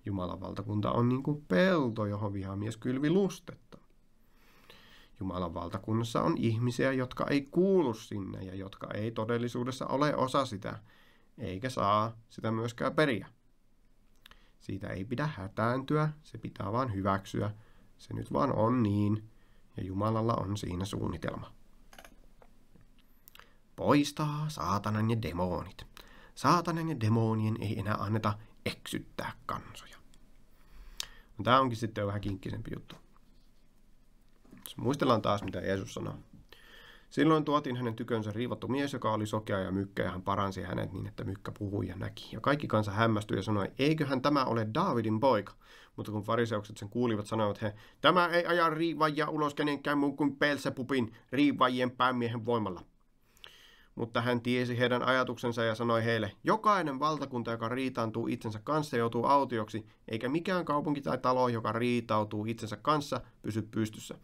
Jumalan valtakunta on niin kuin pelto, johon vihamies kylvi lustetta. Jumalan valtakunnassa on ihmisiä, jotka ei kuulu sinne ja jotka ei todellisuudessa ole osa sitä, eikä saa sitä myöskään periä. Siitä ei pidä hätääntyä, se pitää vaan hyväksyä. Se nyt vaan on niin, ja Jumalalla on siinä suunnitelma. Poistaa saatanan ja demonit saatanen ja demonien ei enää anneta eksyttää kansoja. No, tämä onkin sitten jo vähän kinkkisempi juttu. Jos muistellaan taas, mitä Jeesus sanoo. Silloin tuotiin hänen tykönsä riivattu mies, joka oli sokea ja mykkä, ja hän paransi hänet niin, että mykkä puhui ja näki. Ja kaikki kansa hämmästyi ja sanoi, eiköhän tämä ole Daavidin poika. Mutta kun fariseukset sen kuulivat, sanoivat he, tämä ei aja riivajia ulos kenenkään muun kuin Pelsepupin riivajien päämiehen voimalla mutta hän tiesi heidän ajatuksensa ja sanoi heille, jokainen valtakunta, joka riitaantuu itsensä kanssa, joutuu autioksi, eikä mikään kaupunki tai talo, joka riitautuu itsensä kanssa, pysy pystyssä.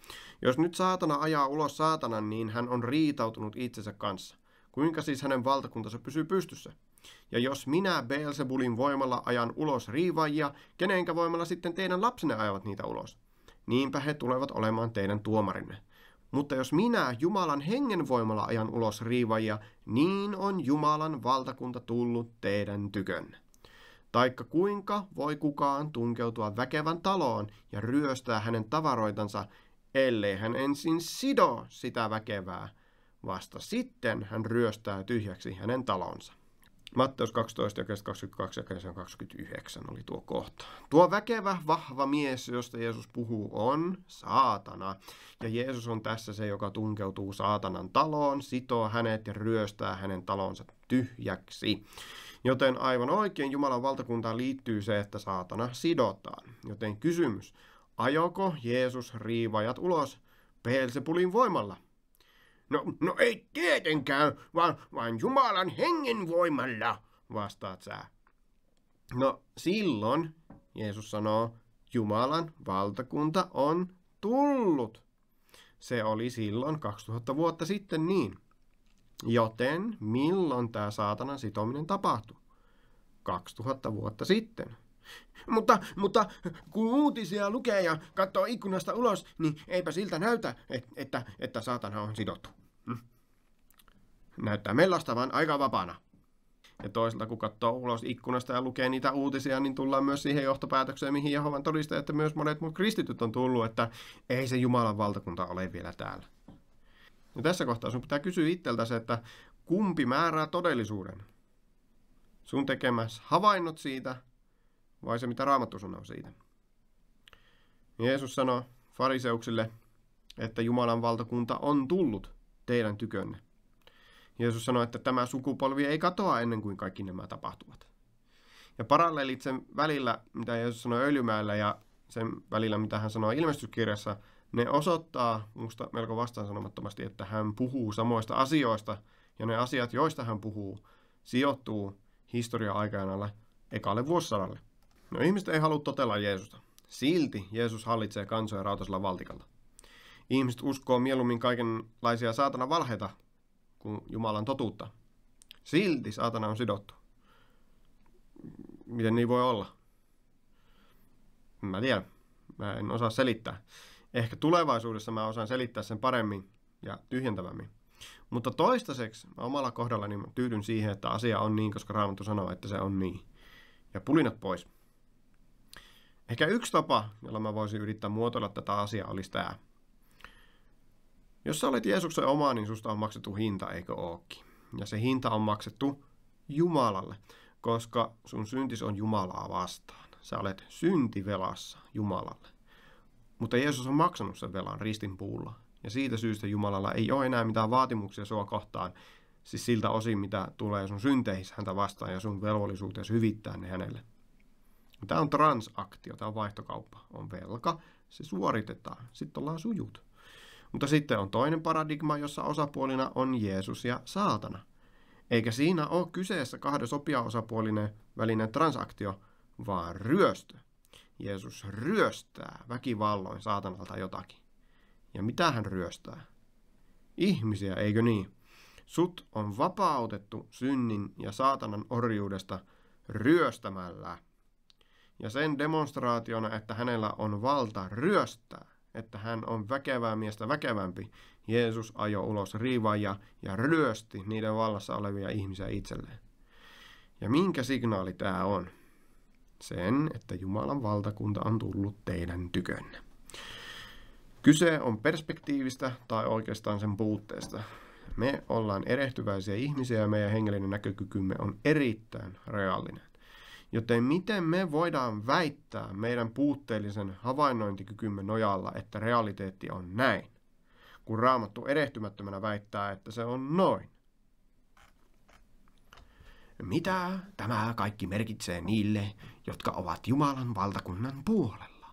Jos nyt saatana ajaa ulos saatanan, niin hän on riitautunut itsensä kanssa. Kuinka siis hänen valtakuntansa pysyy pystyssä? Ja jos minä Beelzebulin voimalla ajan ulos riivaajia, kenenkä voimalla sitten teidän lapsenne ajavat niitä ulos? Niinpä he tulevat olemaan teidän tuomarinne. Mutta jos minä Jumalan hengenvoimalla ajan ulos riivajia, niin on Jumalan valtakunta tullut teidän tykönne. Taikka kuinka voi kukaan tunkeutua väkevän taloon ja ryöstää hänen tavaroitansa, ellei hän ensin sido sitä väkevää, vasta sitten hän ryöstää tyhjäksi hänen talonsa. Matteus 12 22 ja 29 oli tuo kohta. Tuo väkevä, vahva mies, josta Jeesus puhuu, on saatana. Ja Jeesus on tässä se, joka tunkeutuu saatanan taloon, sitoo hänet ja ryöstää hänen talonsa tyhjäksi. Joten aivan oikein Jumalan valtakuntaan liittyy se, että saatana sidotaan. Joten kysymys, ajoko Jeesus riivajat ulos Peelsepulin voimalla? No, no ei tietenkään, vaan, vaan Jumalan hengen voimalla, vastaat sä. No silloin, Jeesus sanoo, Jumalan valtakunta on tullut. Se oli silloin 2000 vuotta sitten niin. Joten milloin tämä saatanan sitominen tapahtui? 2000 vuotta sitten. Mutta, mutta kun uutisia lukee ja katsoo ikkunasta ulos, niin eipä siltä näytä, että, että, että saatana on sidottu näyttää mellastavan aika vapaana. Ja toisaalta kun katsoo ulos ikkunasta ja lukee niitä uutisia, niin tullaan myös siihen johtopäätökseen, mihin Jehovan todistajat että myös monet muut kristityt on tullut, että ei se Jumalan valtakunta ole vielä täällä. Ja tässä kohtaa sun pitää kysyä itseltäsi, että kumpi määrää todellisuuden? Sun tekemässä havainnot siitä vai se, mitä Raamattu sanoo siitä? Jeesus sanoi fariseuksille, että Jumalan valtakunta on tullut teidän tykönne. Jeesus sanoi, että tämä sukupolvi ei katoa ennen kuin kaikki nämä tapahtuvat. Ja paralleelit sen välillä, mitä Jeesus sanoi Öljymäellä ja sen välillä, mitä hän sanoi ilmestyskirjassa, ne osoittaa minusta melko vastaansanomattomasti, että hän puhuu samoista asioista, ja ne asiat, joista hän puhuu, sijoittuu historia-aikajanalle ekalle vuosisadalle. No ihmiset ei halua totella Jeesusta. Silti Jeesus hallitsee kansoja rautasella valtikalla. Ihmiset uskoo mieluummin kaikenlaisia saatana valheita kuin Jumalan totuutta. Silti saatana on sidottu. Miten niin voi olla? Mä tiedä. Mä en osaa selittää. Ehkä tulevaisuudessa mä osaan selittää sen paremmin ja tyhjentävämmin. Mutta toistaiseksi mä omalla kohdallani mä tyydyn siihen, että asia on niin, koska Raamattu sanoo, että se on niin. Ja pulinat pois. Ehkä yksi tapa, jolla mä voisin yrittää muotoilla tätä asiaa, olisi tämä. Jos sä olet Jeesuksen oma, niin susta on maksettu hinta, eikö ookin? Ja se hinta on maksettu Jumalalle, koska sun syntis on Jumalaa vastaan. Sä olet syntivelassa Jumalalle. Mutta Jeesus on maksanut sen velan ristin puulla. Ja siitä syystä Jumalalla ei ole enää mitään vaatimuksia sua kohtaan, siis siltä osin, mitä tulee sun synteihin häntä vastaan ja sun velvollisuuteesi hyvittää ne hänelle. Tämä on transaktio, tämä on vaihtokauppa, on velka, se suoritetaan, sitten ollaan sujut. Mutta sitten on toinen paradigma, jossa osapuolina on Jeesus ja saatana. Eikä siinä ole kyseessä kahden sopijaosapuolinen välinen transaktio, vaan ryöstö. Jeesus ryöstää väkivalloin saatanalta jotakin. Ja mitä hän ryöstää? Ihmisiä, eikö niin? Sut on vapautettu synnin ja saatanan orjuudesta ryöstämällä. Ja sen demonstraationa, että hänellä on valta ryöstää että hän on väkevää miestä väkevämpi. Jeesus ajoi ulos riivaajia ja ryösti niiden vallassa olevia ihmisiä itselleen. Ja minkä signaali tämä on? Sen, että Jumalan valtakunta on tullut teidän tykönne. Kyse on perspektiivistä tai oikeastaan sen puutteesta. Me ollaan erehtyväisiä ihmisiä ja meidän hengellinen näkökykymme on erittäin reaalinen. Joten miten me voidaan väittää meidän puutteellisen havainnointikykymme nojalla, että realiteetti on näin, kun raamattu erehtymättömänä väittää, että se on noin? Mitä tämä kaikki merkitsee niille, jotka ovat Jumalan valtakunnan puolella?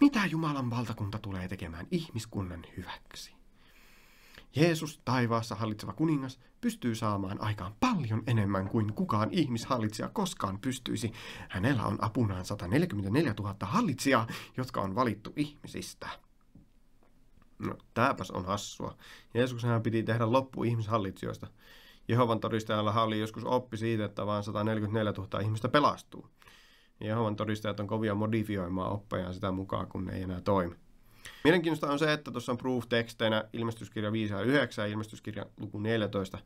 Mitä Jumalan valtakunta tulee tekemään ihmiskunnan hyväksi? Jeesus, taivaassa hallitseva kuningas, pystyy saamaan aikaan paljon enemmän kuin kukaan ihmishallitsija koskaan pystyisi. Hänellä on apunaan 144 000 hallitsijaa, jotka on valittu ihmisistä. No, tääpäs on hassua. Jeesuksenhan piti tehdä loppu ihmishallitsijoista. Jehovan todistajalla oli joskus oppi siitä, että vain 144 000 ihmistä pelastuu. Jehovan todistajat on kovia modifioimaan oppejaan sitä mukaan, kun ne ei enää toimi. Mielenkiintoista on se, että tuossa on proof-teksteinä ilmestyskirja 5 ja 9 ja ilmestyskirja luku 14.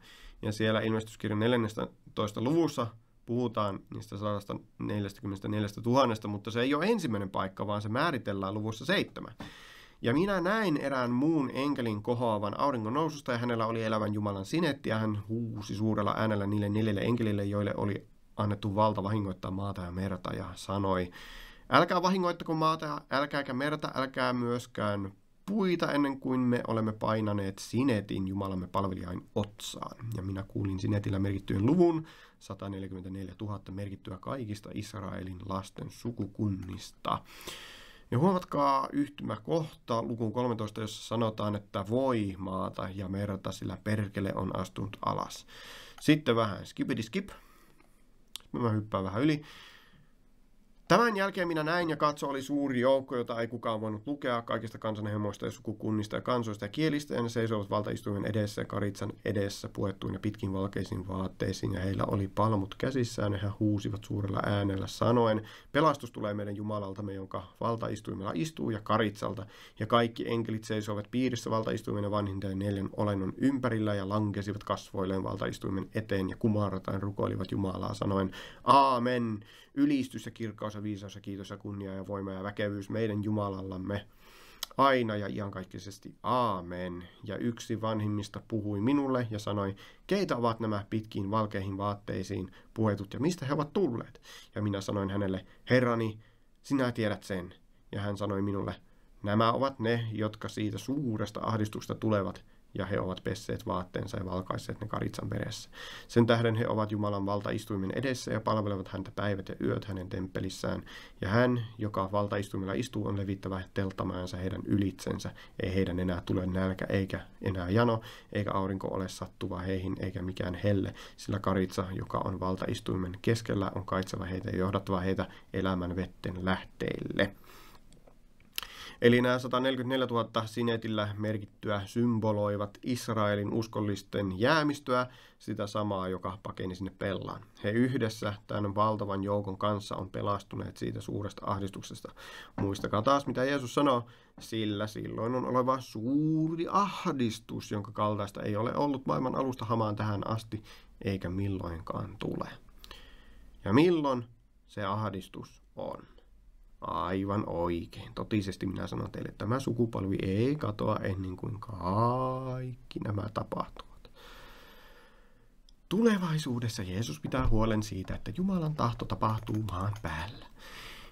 Ja siellä ilmestyskirjan 14 luvussa puhutaan niistä 144 000, mutta se ei ole ensimmäinen paikka, vaan se määritellään luvussa 7. Ja minä näin erään muun enkelin kohoavan auringon noususta ja hänellä oli elävän Jumalan sinetti ja hän huusi suurella äänellä niille neljälle enkelille, joille oli annettu valta vahingoittaa maata ja merta ja sanoi, Älkää vahingoittako maata, älkääkä merta, älkää myöskään puita ennen kuin me olemme painaneet sinetin Jumalamme palvelijain otsaan. Ja minä kuulin sinetillä merkittyjen luvun 144 000 merkittyä kaikista Israelin lasten sukukunnista. Ja huomatkaa kohta lukuun 13, jossa sanotaan, että voi maata ja merta, sillä perkele on astunut alas. Sitten vähän skipidi skip. Mä hyppään vähän yli. Tämän jälkeen minä näin ja katso oli suuri joukko, jota ei kukaan voinut lukea kaikista kansanhemoista ja sukukunnista ja kansoista ja kielistä, ja ne seisoivat valtaistuimen edessä ja karitsan edessä puettuina pitkin valkeisiin vaatteisiin, ja heillä oli palmut käsissään, ja he huusivat suurella äänellä sanoen, pelastus tulee meidän Jumalaltamme, jonka valtaistuimella istuu, ja karitsalta, ja kaikki enkelit seisoivat piirissä valtaistuimen ja vanhinten neljän olennon ympärillä, ja lankesivat kasvoilleen valtaistuimen eteen, ja kumarataan rukoilivat Jumalaa sanoen, aamen, ylistys ja kirkkaus ja viisaus ja kiitos ja kunnia ja voima ja väkevyys meidän Jumalallamme aina ja iankaikkisesti. Aamen. Ja yksi vanhimmista puhui minulle ja sanoi, keitä ovat nämä pitkiin valkeihin vaatteisiin puetut ja mistä he ovat tulleet? Ja minä sanoin hänelle, herrani, sinä tiedät sen. Ja hän sanoi minulle, nämä ovat ne, jotka siitä suuresta ahdistuksesta tulevat, ja he ovat pesseet vaatteensa ja valkaisseet ne karitsan veressä. Sen tähden he ovat Jumalan valtaistuimen edessä ja palvelevat häntä päivät ja yöt hänen temppelissään. Ja hän, joka valtaistuimella istuu, on levittävä teltamäänsä heidän ylitsensä. Ei heidän enää tule nälkä eikä enää jano, eikä aurinko ole sattuva heihin eikä mikään helle, sillä karitsa, joka on valtaistuimen keskellä, on kaitseva heitä ja johdattava heitä elämän vetten lähteille. Eli nämä 144 000 sinetillä merkittyä symboloivat Israelin uskollisten jäämistöä, sitä samaa, joka pakeni sinne pellaan. He yhdessä tämän valtavan joukon kanssa on pelastuneet siitä suuresta ahdistuksesta. Muistakaa taas, mitä Jeesus sanoo, sillä silloin on oleva suuri ahdistus, jonka kaltaista ei ole ollut maailman alusta hamaan tähän asti, eikä milloinkaan tule. Ja milloin se ahdistus on? Aivan oikein. Totisesti minä sanon teille, että tämä sukupolvi ei katoa ennen kuin kaikki nämä tapahtuvat. Tulevaisuudessa Jeesus pitää huolen siitä, että Jumalan tahto tapahtuu maan päällä.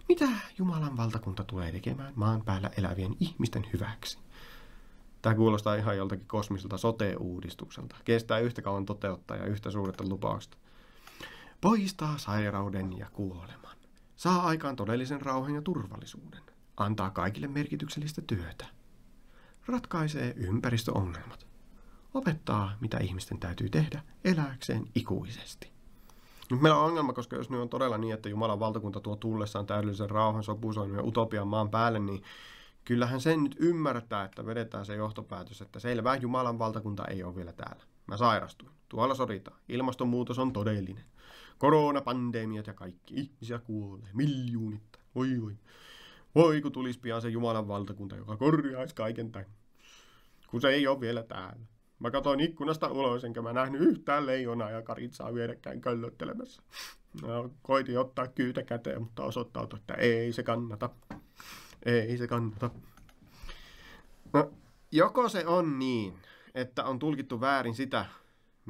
Mitä Jumalan valtakunta tulee tekemään maan päällä elävien ihmisten hyväksi? Tämä kuulostaa ihan joltakin kosmiselta sote-uudistukselta. Kestää yhtä kauan toteuttaa ja yhtä suuretta lupausta. Poistaa sairauden ja kuoleman saa aikaan todellisen rauhan ja turvallisuuden, antaa kaikille merkityksellistä työtä, ratkaisee ympäristöongelmat, opettaa, mitä ihmisten täytyy tehdä elääkseen ikuisesti. Nyt meillä on ongelma, koska jos nyt on todella niin, että Jumalan valtakunta tuo tullessaan täydellisen rauhan, sopusoinnin ja utopian maan päälle, niin kyllähän sen nyt ymmärtää, että vedetään se johtopäätös, että selvä, Jumalan valtakunta ei ole vielä täällä. Mä sairastuin. Tuolla soditaan. Ilmastonmuutos on todellinen koronapandemiat ja kaikki ihmisiä kuolee, miljoonittain. Voi voi. Voi kun tulisi pian se Jumalan valtakunta, joka korjaisi kaiken tämän. Kun se ei ole vielä täällä. Mä katsoin ikkunasta ulos, enkä mä nähnyt yhtään leijonaa ja karitsaa vierekkäin köllöttelemässä. No, koitin ottaa kyytä käteen, mutta osoittautui, että ei se kannata. Ei se kannata. No, joko se on niin, että on tulkittu väärin sitä,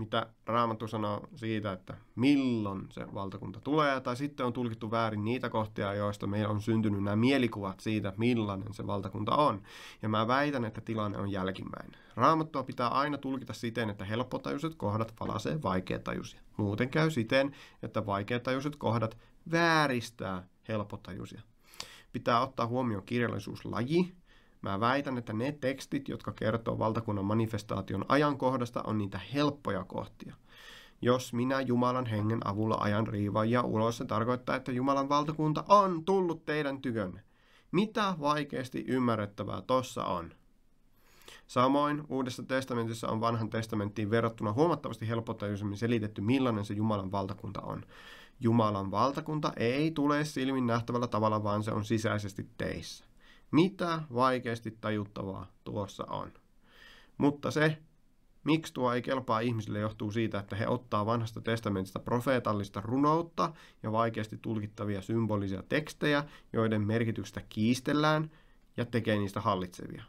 mitä Raamattu sanoo siitä, että milloin se valtakunta tulee, tai sitten on tulkittu väärin niitä kohtia, joista meillä on syntynyt nämä mielikuvat siitä, millainen se valtakunta on. Ja mä väitän, että tilanne on jälkimmäinen. Raamattua pitää aina tulkita siten, että helppotajuiset kohdat palasee vaikeatajuisia. Muuten käy siten, että vaikeatajuiset kohdat vääristää helppotajuisia. Pitää ottaa huomioon kirjallisuuslaji, Mä väitän, että ne tekstit, jotka kertoo valtakunnan manifestaation ajankohdasta, on niitä helppoja kohtia. Jos minä Jumalan hengen avulla ajan ja ulos, se tarkoittaa, että Jumalan valtakunta on tullut teidän tykönne. Mitä vaikeasti ymmärrettävää tossa on? Samoin Uudessa testamentissa on vanhan testamenttiin verrattuna huomattavasti helpottajaisemmin selitetty, millainen se Jumalan valtakunta on. Jumalan valtakunta ei tule silmin nähtävällä tavalla, vaan se on sisäisesti teissä mitä vaikeasti tajuttavaa tuossa on. Mutta se, miksi tuo ei kelpaa ihmisille, johtuu siitä, että he ottaa vanhasta testamentista profeetallista runoutta ja vaikeasti tulkittavia symbolisia tekstejä, joiden merkityksestä kiistellään ja tekee niistä hallitsevia.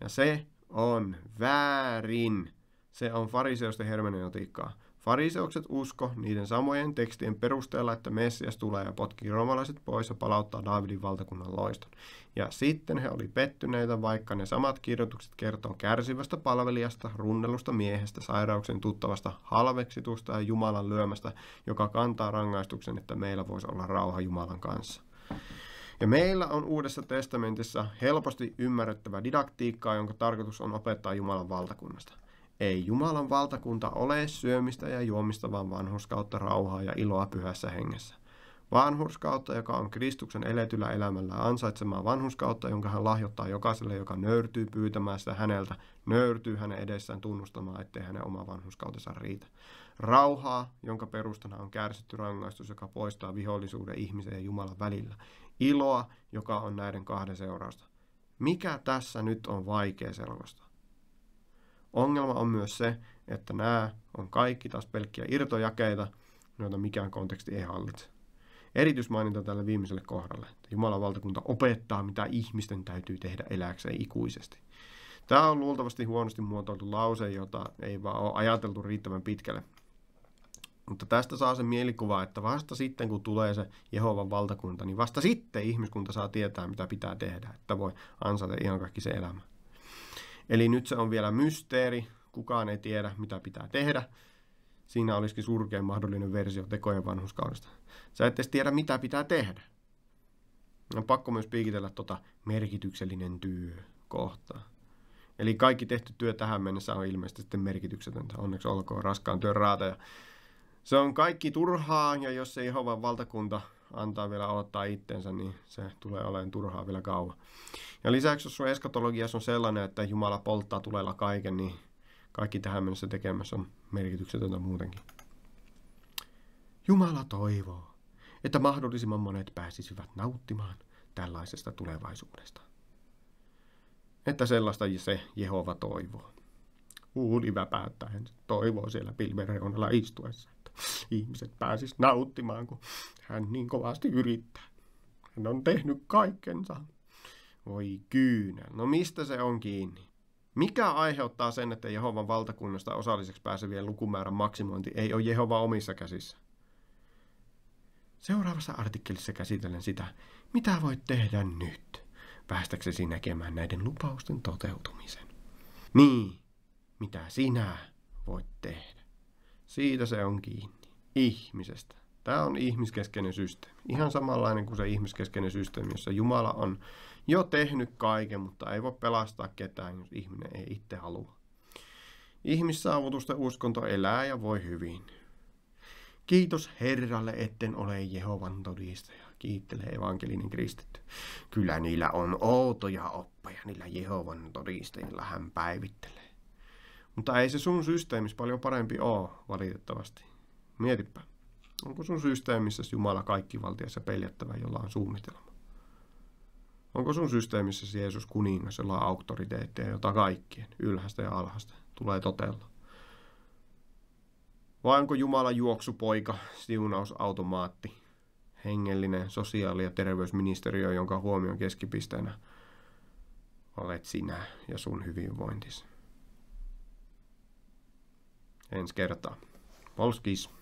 Ja se on väärin. Se on fariseusten hermeneutiikkaa. Fariseukset usko niiden samojen tekstien perusteella, että Messias tulee ja potki romalaiset pois ja palauttaa Davidin valtakunnan loiston. Ja sitten he olivat pettyneitä, vaikka ne samat kirjoitukset kertoo kärsivästä palvelijasta, runnellusta miehestä, sairauksen tuttavasta halveksitusta ja Jumalan lyömästä, joka kantaa rangaistuksen, että meillä voisi olla rauha Jumalan kanssa. Ja meillä on Uudessa testamentissa helposti ymmärrettävä didaktiikkaa, jonka tarkoitus on opettaa Jumalan valtakunnasta. Ei Jumalan valtakunta ole syömistä ja juomista, vaan vanhurskautta, rauhaa ja iloa pyhässä hengessä. Vanhurskautta, joka on Kristuksen eletyllä elämällä ansaitsemaa vanhurskautta, jonka hän lahjoittaa jokaiselle, joka nöyrtyy pyytämään sitä häneltä, nöyrtyy hänen edessään tunnustamaan, ettei hänen oma vanhurskautensa riitä. Rauhaa, jonka perustana on kärsitty rangaistus, joka poistaa vihollisuuden ihmisen ja Jumalan välillä. Iloa, joka on näiden kahden seurausta. Mikä tässä nyt on vaikea selostaa? Ongelma on myös se, että nämä on kaikki taas pelkkiä irtojakeita, joita mikään konteksti ei hallitse. Erityismaininta tälle viimeiselle kohdalle, Jumalan valtakunta opettaa, mitä ihmisten täytyy tehdä eläkseen ikuisesti. Tämä on luultavasti huonosti muotoiltu lause, jota ei vaan ole ajateltu riittävän pitkälle. Mutta tästä saa se mielikuva, että vasta sitten kun tulee se Jehovan valtakunta, niin vasta sitten ihmiskunta saa tietää, mitä pitää tehdä, että voi ansaita ihan kaikki se elämä. Eli nyt se on vielä mysteeri, kukaan ei tiedä mitä pitää tehdä. Siinä olisikin surkein mahdollinen versio tekojen vanhuskaudesta. Sä et edes tiedä mitä pitää tehdä. On pakko myös piikitellä tota merkityksellinen työ kohtaa. Eli kaikki tehty työ tähän mennessä on ilmeisesti sitten merkityksetöntä. Onneksi olkoon raskaan työn raata. se on kaikki turhaa ja jos ei Jehovan valtakunta antaa vielä odottaa itsensä, niin se tulee olemaan turhaa vielä kauan. Ja lisäksi, jos sun eskatologias on sellainen, että Jumala polttaa tulella kaiken, niin kaikki tähän mennessä tekemässä on merkityksetöntä muutenkin. Jumala toivoo, että mahdollisimman monet pääsisivät nauttimaan tällaisesta tulevaisuudesta. Että sellaista se Jehova toivoo. Uuli päättäen toivoo siellä pilvereunalla istuessa ihmiset pääsis nauttimaan, kun hän niin kovasti yrittää. Hän on tehnyt kaikkensa. Voi kyynä, no mistä se on kiinni? Mikä aiheuttaa sen, että Jehovan valtakunnasta osalliseksi pääsevien lukumäärän maksimointi ei ole Jehova omissa käsissä? Seuraavassa artikkelissa käsitellen sitä, mitä voit tehdä nyt, päästäksesi näkemään näiden lupausten toteutumisen. Niin, mitä sinä voit tehdä? Siitä se on kiinni. Ihmisestä. Tämä on ihmiskeskeinen systeemi. Ihan samanlainen kuin se ihmiskeskeinen systeemi, jossa Jumala on jo tehnyt kaiken, mutta ei voi pelastaa ketään, jos ihminen ei itse halua. Ihmissaavutusten uskonto elää ja voi hyvin. Kiitos Herralle, etten ole Jehovan todistaja, kiittelee evankelinen kristitty. Kyllä niillä on outoja oppeja, niillä Jehovan todistajilla hän päivittelee. Mutta ei se sun systeemis paljon parempi ole, valitettavasti. Mietipä, onko sun systeemissä Jumala kaikkivaltias ja peljättävä, jolla on suunnitelma? Onko sun systeemissä Jeesus kuningas, jolla on auktoriteettia, jota kaikkien, ylhästä ja alhaasta, tulee totella? Vai onko Jumala juoksupoika, siunausautomaatti, hengellinen sosiaali- ja terveysministeriö, jonka huomion keskipisteenä olet sinä ja sun hyvinvointisi? ensi kertaa. Polskis!